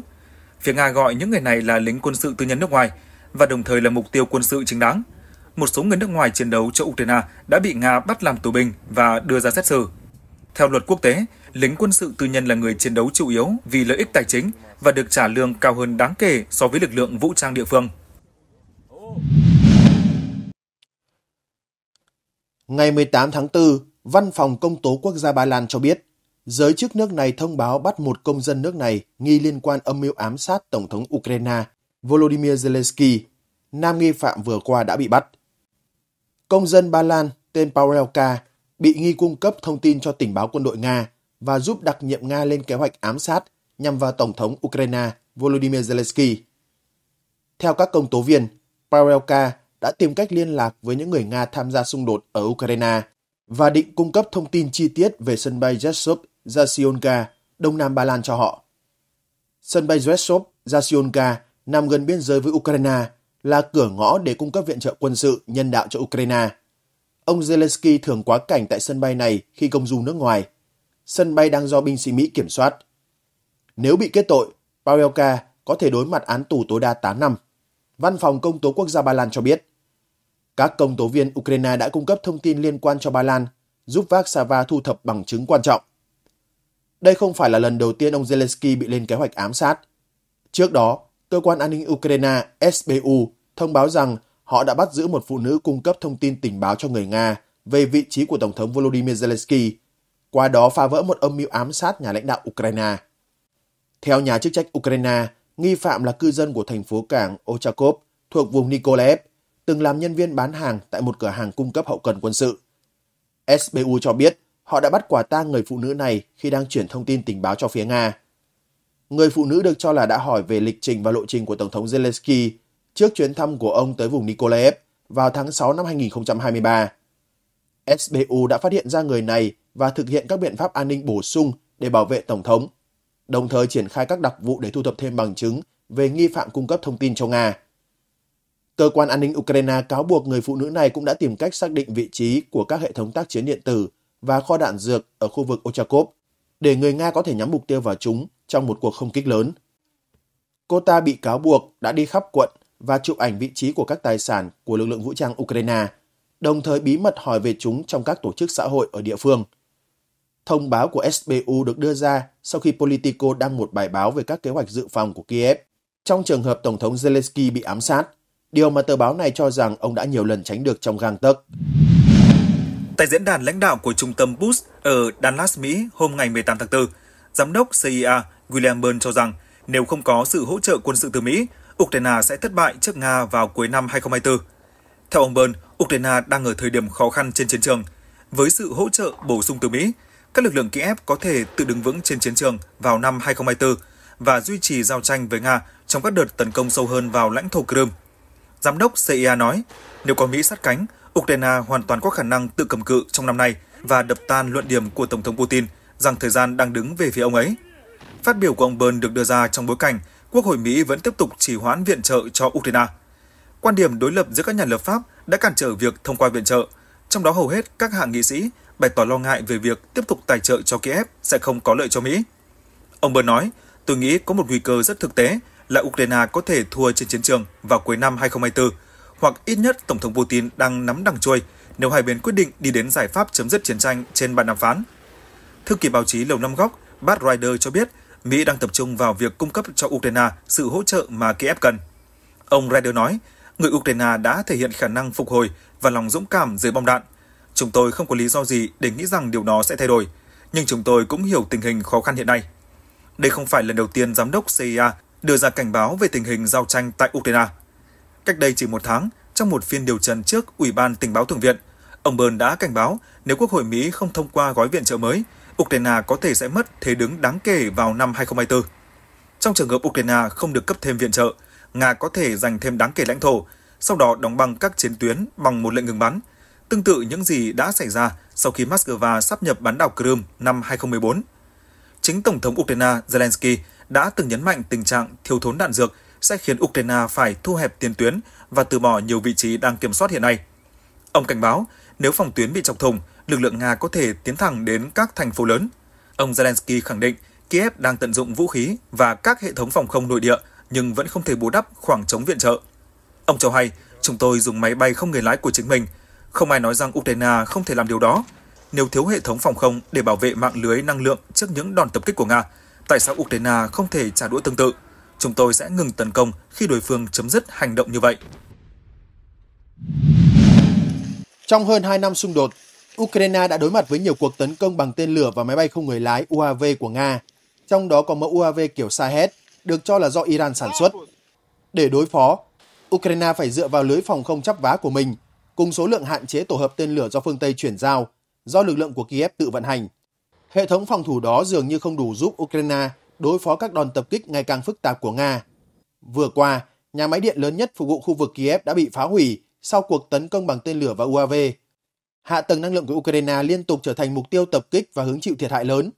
Phía Nga gọi những người này là lính quân sự tư nhân nước ngoài và đồng thời là mục tiêu quân sự chính đáng. Một số người nước ngoài chiến đấu cho Ukraine đã bị Nga bắt làm tù binh và đưa ra xét xử. Theo luật quốc tế, lính quân sự tư nhân là người chiến đấu chủ yếu vì lợi ích tài chính và được trả lương cao hơn đáng kể so với lực lượng vũ trang địa phương. Ngày 18 tháng 4, Văn phòng Công tố Quốc gia Ba Lan cho biết giới chức nước này thông báo bắt một công dân nước này nghi liên quan âm mưu ám sát Tổng thống Ukraine Volodymyr Zelensky. Nam nghi phạm vừa qua đã bị bắt. Công dân Ba Lan tên Pavelka bị nghi cung cấp thông tin cho tình báo quân đội Nga và giúp đặc nhiệm Nga lên kế hoạch ám sát nhằm vào Tổng thống Ukraine Volodymyr Zelensky. Theo các công tố viên, Pavelka đã tìm cách liên lạc với những người Nga tham gia xung đột ở Ukraine và định cung cấp thông tin chi tiết về sân bay Jetsov Jasionka, Đông Nam Ba Lan cho họ. Sân bay Zvezov Jasionka nằm gần biên giới với Ukraine, là cửa ngõ để cung cấp viện trợ quân sự nhân đạo cho Ukraine. Ông Zelensky thường quá cảnh tại sân bay này khi công du nước ngoài. Sân bay đang do binh sĩ Mỹ kiểm soát. Nếu bị kết tội, Pavelka có thể đối mặt án tù tối đa 8 năm. Văn phòng Công tố Quốc gia Ba Lan cho biết. Các công tố viên Ukraine đã cung cấp thông tin liên quan cho Ba Lan, giúp Vaksava thu thập bằng chứng quan trọng. Đây không phải là lần đầu tiên ông Zelensky bị lên kế hoạch ám sát. Trước đó, cơ quan an ninh Ukraine SBU thông báo rằng họ đã bắt giữ một phụ nữ cung cấp thông tin tình báo cho người Nga về vị trí của Tổng thống Volodymyr Zelensky, qua đó phá vỡ một âm mưu ám sát nhà lãnh đạo Ukraine. Theo nhà chức trách Ukraine, nghi phạm là cư dân của thành phố cảng Ochakov thuộc vùng Nikolaev, từng làm nhân viên bán hàng tại một cửa hàng cung cấp hậu cần quân sự. SBU cho biết họ đã bắt quả tang người phụ nữ này khi đang chuyển thông tin tình báo cho phía Nga. Người phụ nữ được cho là đã hỏi về lịch trình và lộ trình của Tổng thống Zelensky trước chuyến thăm của ông tới vùng Nikolaev vào tháng 6 năm 2023. SBU đã phát hiện ra người này và thực hiện các biện pháp an ninh bổ sung để bảo vệ Tổng thống, đồng thời triển khai các đặc vụ để thu thập thêm bằng chứng về nghi phạm cung cấp thông tin cho Nga. Cơ quan an ninh Ukraine cáo buộc người phụ nữ này cũng đã tìm cách xác định vị trí của các hệ thống tác chiến điện tử và kho đạn dược ở khu vực Ochakov để người Nga có thể nhắm mục tiêu vào chúng trong một cuộc không kích lớn. Cô ta bị cáo buộc đã đi khắp quận và chụp ảnh vị trí của các tài sản của lực lượng vũ trang Ukraine, đồng thời bí mật hỏi về chúng trong các tổ chức xã hội ở địa phương. Thông báo của SBU được đưa ra sau khi Politico đăng một bài báo về các kế hoạch dự phòng của Kiev trong trường hợp Tổng thống Zelensky bị ám sát, điều mà tờ báo này cho rằng ông đã nhiều lần tránh được trong gang tấc. Tại diễn đàn lãnh đạo của trung tâm Boost ở Dallas, Mỹ hôm ngày 18 tháng 4, Giám đốc CIA e William Burns cho rằng nếu không có sự hỗ trợ quân sự từ Mỹ, Ukraine sẽ thất bại trước Nga vào cuối năm 2024. Theo ông Burns, Ukraine đang ở thời điểm khó khăn trên chiến trường. Với sự hỗ trợ bổ sung từ Mỹ, các lực lượng Kiev có thể tự đứng vững trên chiến trường vào năm 2024 và duy trì giao tranh với Nga trong các đợt tấn công sâu hơn vào lãnh thổ Crimea. Giám đốc CIA e nói, nếu có Mỹ sát cánh, Ukraine hoàn toàn có khả năng tự cầm cự trong năm nay và đập tan luận điểm của Tổng thống Putin rằng thời gian đang đứng về phía ông ấy. Phát biểu của ông Bern được đưa ra trong bối cảnh Quốc hội Mỹ vẫn tiếp tục trì hoãn viện trợ cho Ukraine. Quan điểm đối lập giữa các nhà lập pháp đã cản trở việc thông qua viện trợ, trong đó hầu hết các hạ nghị sĩ bày tỏ lo ngại về việc tiếp tục tài trợ cho Kiev sẽ không có lợi cho Mỹ. Ông Bern nói, tôi nghĩ có một nguy cơ rất thực tế là Ukraine có thể thua trên chiến trường vào cuối năm 2024 hoặc ít nhất Tổng thống Putin đang nắm đằng chui nếu hai bên quyết định đi đến giải pháp chấm dứt chiến tranh trên bàn đàm phán. Thư ký báo chí Lầu Năm Góc, Bart Ryder cho biết Mỹ đang tập trung vào việc cung cấp cho Ukraine sự hỗ trợ mà Kiev cần. Ông Ryder nói, người Ukraine đã thể hiện khả năng phục hồi và lòng dũng cảm dưới bom đạn. Chúng tôi không có lý do gì để nghĩ rằng điều đó sẽ thay đổi, nhưng chúng tôi cũng hiểu tình hình khó khăn hiện nay. Đây không phải lần đầu tiên giám đốc CIA đưa ra cảnh báo về tình hình giao tranh tại Ukraine. Cách đây chỉ một tháng, trong một phiên điều trần trước Ủy ban Tình báo Thượng viện, ông Bern đã cảnh báo nếu Quốc hội Mỹ không thông qua gói viện trợ mới, Ukraine có thể sẽ mất thế đứng đáng kể vào năm 2024. Trong trường hợp Ukraine không được cấp thêm viện trợ, Nga có thể giành thêm đáng kể lãnh thổ, sau đó đóng băng các chiến tuyến bằng một lệnh ngừng bắn, tương tự những gì đã xảy ra sau khi Moscow sắp nhập bán đảo Crimea năm 2014. Chính Tổng thống Ukraine Zelensky đã từng nhấn mạnh tình trạng thiếu thốn đạn dược sẽ khiến Ukraine phải thu hẹp tiền tuyến và từ bỏ nhiều vị trí đang kiểm soát hiện nay. Ông cảnh báo, nếu phòng tuyến bị chọc thùng, lực lượng Nga có thể tiến thẳng đến các thành phố lớn. Ông Zelensky khẳng định Kiev đang tận dụng vũ khí và các hệ thống phòng không nội địa nhưng vẫn không thể bù đắp khoảng trống viện trợ. Ông cho hay, chúng tôi dùng máy bay không người lái của chính mình. Không ai nói rằng Ukraine không thể làm điều đó. Nếu thiếu hệ thống phòng không để bảo vệ mạng lưới năng lượng trước những đòn tập kích của Nga, tại sao Ukraine không thể trả đũa tương tự? Chúng tôi sẽ ngừng tấn công khi đối phương chấm dứt hành động như vậy. Trong hơn 2 năm xung đột, Ukraine đã đối mặt với nhiều cuộc tấn công bằng tên lửa và máy bay không người lái UAV của Nga, trong đó có mẫu UAV kiểu Shahed, được cho là do Iran sản xuất. Để đối phó, Ukraine phải dựa vào lưới phòng không chắp vá của mình, cùng số lượng hạn chế tổ hợp tên lửa do phương Tây chuyển giao, do lực lượng của Kiev tự vận hành. Hệ thống phòng thủ đó dường như không đủ giúp Ukraine đối phó các đòn tập kích ngày càng phức tạp của Nga. Vừa qua, nhà máy điện lớn nhất phục vụ khu vực Kiev đã bị phá hủy sau cuộc tấn công bằng tên lửa và UAV. Hạ tầng năng lượng của Ukraine liên tục trở thành mục tiêu tập kích và hứng chịu thiệt hại lớn.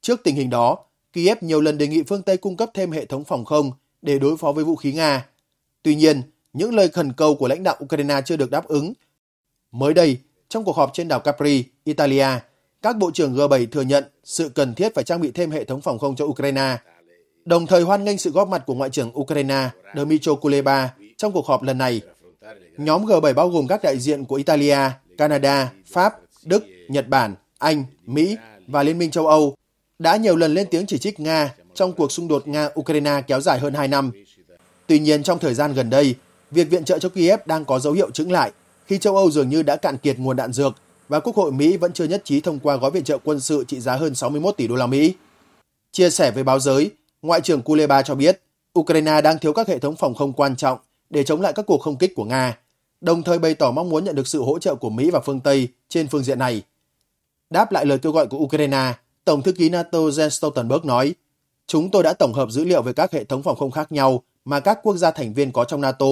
Trước tình hình đó, Kiev nhiều lần đề nghị phương Tây cung cấp thêm hệ thống phòng không để đối phó với vũ khí Nga. Tuy nhiên, những lời khẩn cầu của lãnh đạo Ukraine chưa được đáp ứng. Mới đây, trong cuộc họp trên đảo Capri, Italia, các bộ trưởng G7 thừa nhận sự cần thiết phải trang bị thêm hệ thống phòng không cho Ukraine, đồng thời hoan nghênh sự góp mặt của Ngoại trưởng Ukraine Dmytro Kuleba trong cuộc họp lần này. Nhóm G7 bao gồm các đại diện của Italia, Canada, Pháp, Đức, Nhật Bản, Anh, Mỹ và Liên minh châu Âu đã nhiều lần lên tiếng chỉ trích Nga trong cuộc xung đột Nga-Ukraine kéo dài hơn 2 năm. Tuy nhiên, trong thời gian gần đây, việc viện trợ cho Kiev đang có dấu hiệu chững lại khi châu Âu dường như đã cạn kiệt nguồn đạn dược – và Quốc hội Mỹ vẫn chưa nhất trí thông qua gói viện trợ quân sự trị giá hơn 61 tỷ đô la Mỹ. Chia sẻ với báo giới, Ngoại trưởng Kuleba cho biết Ukraine đang thiếu các hệ thống phòng không quan trọng để chống lại các cuộc không kích của Nga, đồng thời bày tỏ mong muốn nhận được sự hỗ trợ của Mỹ và phương Tây trên phương diện này. Đáp lại lời kêu gọi của Ukraine, Tổng thư ký NATO Jens Stoltenberg nói, Chúng tôi đã tổng hợp dữ liệu về các hệ thống phòng không khác nhau mà các quốc gia thành viên có trong NATO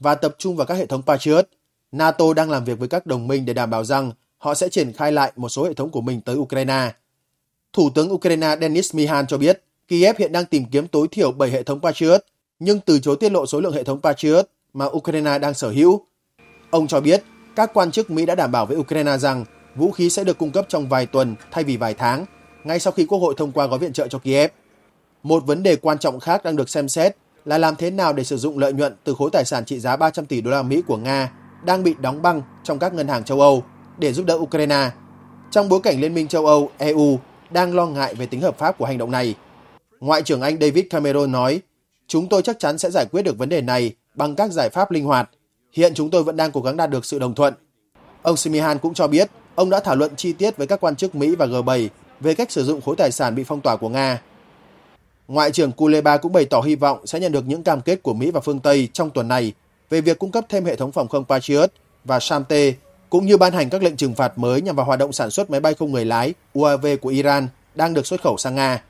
và tập trung vào các hệ thống Patriot. NATO đang làm việc với các đồng minh để đảm bảo rằng họ sẽ triển khai lại một số hệ thống của mình tới Ukraine. Thủ tướng Ukraine Denis Mihan cho biết, Kiev hiện đang tìm kiếm tối thiểu 7 hệ thống Patriot, nhưng từ chối tiết lộ số lượng hệ thống Patriot mà Ukraine đang sở hữu. Ông cho biết, các quan chức Mỹ đã đảm bảo với Ukraine rằng vũ khí sẽ được cung cấp trong vài tuần thay vì vài tháng, ngay sau khi Quốc hội thông qua gói viện trợ cho Kiev. Một vấn đề quan trọng khác đang được xem xét là làm thế nào để sử dụng lợi nhuận từ khối tài sản trị giá 300 tỷ đô la Mỹ của Nga đang bị đóng băng trong các ngân hàng châu Âu để giúp đỡ Ukraine trong bối cảnh Liên minh châu Âu, EU đang lo ngại về tính hợp pháp của hành động này. Ngoại trưởng Anh David Cameron nói, chúng tôi chắc chắn sẽ giải quyết được vấn đề này bằng các giải pháp linh hoạt. Hiện chúng tôi vẫn đang cố gắng đạt được sự đồng thuận. Ông Simihan cũng cho biết, ông đã thảo luận chi tiết với các quan chức Mỹ và G7 về cách sử dụng khối tài sản bị phong tỏa của Nga. Ngoại trưởng Kuleba cũng bày tỏ hy vọng sẽ nhận được những cam kết của Mỹ và phương Tây trong tuần này về việc cung cấp thêm hệ thống phòng không Patriot và Samte cũng như ban hành các lệnh trừng phạt mới nhằm vào hoạt động sản xuất máy bay không người lái UAV của Iran đang được xuất khẩu sang Nga.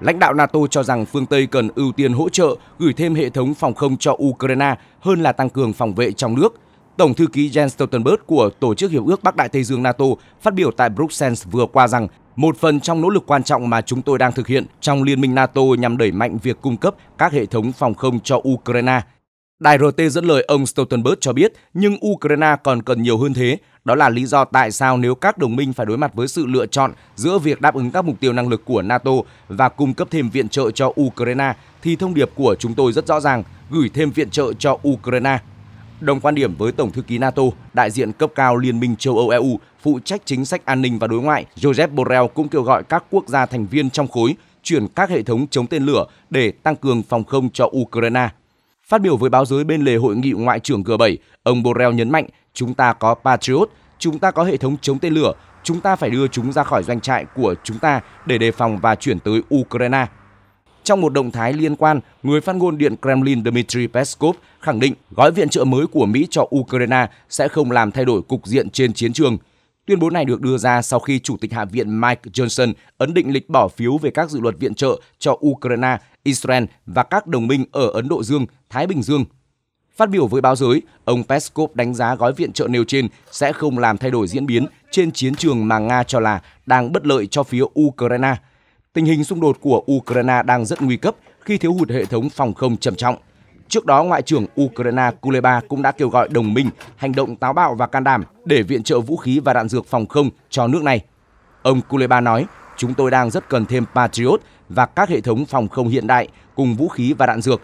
Lãnh đạo NATO cho rằng phương Tây cần ưu tiên hỗ trợ gửi thêm hệ thống phòng không cho Ukraine hơn là tăng cường phòng vệ trong nước. Tổng thư ký Jens Stoltenberg của Tổ chức Hiệp ước Bắc Đại Tây Dương NATO phát biểu tại Bruxelles vừa qua rằng một phần trong nỗ lực quan trọng mà chúng tôi đang thực hiện trong Liên minh NATO nhằm đẩy mạnh việc cung cấp các hệ thống phòng không cho Ukraine – Đài RT dẫn lời ông Stoltenberg cho biết, nhưng Ukraine còn cần nhiều hơn thế. Đó là lý do tại sao nếu các đồng minh phải đối mặt với sự lựa chọn giữa việc đáp ứng các mục tiêu năng lực của NATO và cung cấp thêm viện trợ cho Ukraine, thì thông điệp của chúng tôi rất rõ ràng, gửi thêm viện trợ cho Ukraine. Đồng quan điểm với Tổng thư ký NATO, đại diện cấp cao Liên minh châu Âu EU phụ trách chính sách an ninh và đối ngoại, Joseph Borrell cũng kêu gọi các quốc gia thành viên trong khối chuyển các hệ thống chống tên lửa để tăng cường phòng không cho Ukraine. Phát biểu với báo giới bên lề hội nghị ngoại trưởng G7, ông Borrell nhấn mạnh chúng ta có Patriot, chúng ta có hệ thống chống tên lửa, chúng ta phải đưa chúng ra khỏi doanh trại của chúng ta để đề phòng và chuyển tới Ukraine. Trong một động thái liên quan, người phát ngôn Điện Kremlin Dmitry Peskov khẳng định gói viện trợ mới của Mỹ cho Ukraine sẽ không làm thay đổi cục diện trên chiến trường. Tuyên bố này được đưa ra sau khi Chủ tịch Hạ viện Mike Johnson ấn định lịch bỏ phiếu về các dự luật viện trợ cho Ukraine Israel và các đồng minh ở Ấn Độ Dương, Thái Bình Dương. Phát biểu với báo giới, ông Peskov đánh giá gói viện trợ nêu trên sẽ không làm thay đổi diễn biến trên chiến trường mà Nga cho là đang bất lợi cho phía Ukraine. Tình hình xung đột của Ukraine đang rất nguy cấp khi thiếu hụt hệ thống phòng không trầm trọng. Trước đó, Ngoại trưởng Ukraine Kuleba cũng đã kêu gọi đồng minh hành động táo bạo và can đảm để viện trợ vũ khí và đạn dược phòng không cho nước này. Ông Kuleba nói, chúng tôi đang rất cần thêm Patriot và các hệ thống phòng không hiện đại cùng vũ khí và đạn dược.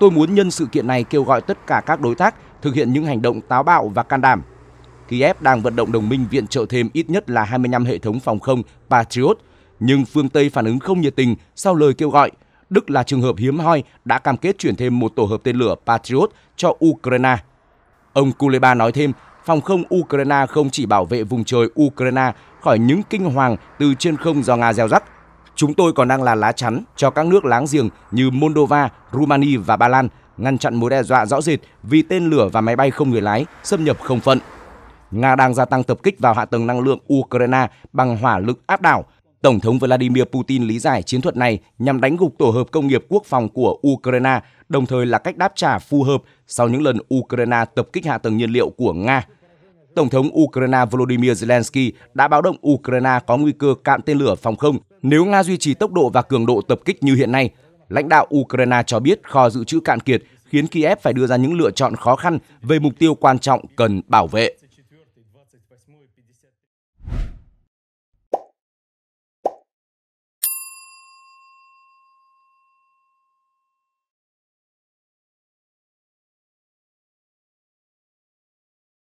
Tôi muốn nhân sự kiện này kêu gọi tất cả các đối tác thực hiện những hành động táo bạo và can đảm. Kiev đang vận động đồng minh viện trợ thêm ít nhất là 25 hệ thống phòng không Patriot, nhưng phương Tây phản ứng không nhiệt tình sau lời kêu gọi. Đức là trường hợp hiếm hoi đã cam kết chuyển thêm một tổ hợp tên lửa Patriot cho Ukraine. Ông Kuleba nói thêm, phòng không Ukraine không chỉ bảo vệ vùng trời Ukraine khỏi những kinh hoàng từ trên không do Nga gieo rắc, Chúng tôi còn đang là lá chắn cho các nước láng giềng như Moldova, Rumani và Ba Lan ngăn chặn mối đe dọa rõ rệt vì tên lửa và máy bay không người lái xâm nhập không phận. Nga đang gia tăng tập kích vào hạ tầng năng lượng Ukraine bằng hỏa lực áp đảo. Tổng thống Vladimir Putin lý giải chiến thuật này nhằm đánh gục tổ hợp công nghiệp quốc phòng của Ukraine, đồng thời là cách đáp trả phù hợp sau những lần Ukraine tập kích hạ tầng nhiên liệu của Nga. Tổng thống Ukraine Volodymyr Zelensky đã báo động Ukraine có nguy cơ cạn tên lửa phòng không nếu Nga duy trì tốc độ và cường độ tập kích như hiện nay. Lãnh đạo Ukraine cho biết kho dự trữ cạn kiệt khiến Kiev phải đưa ra những lựa chọn khó khăn về mục tiêu quan trọng cần bảo vệ.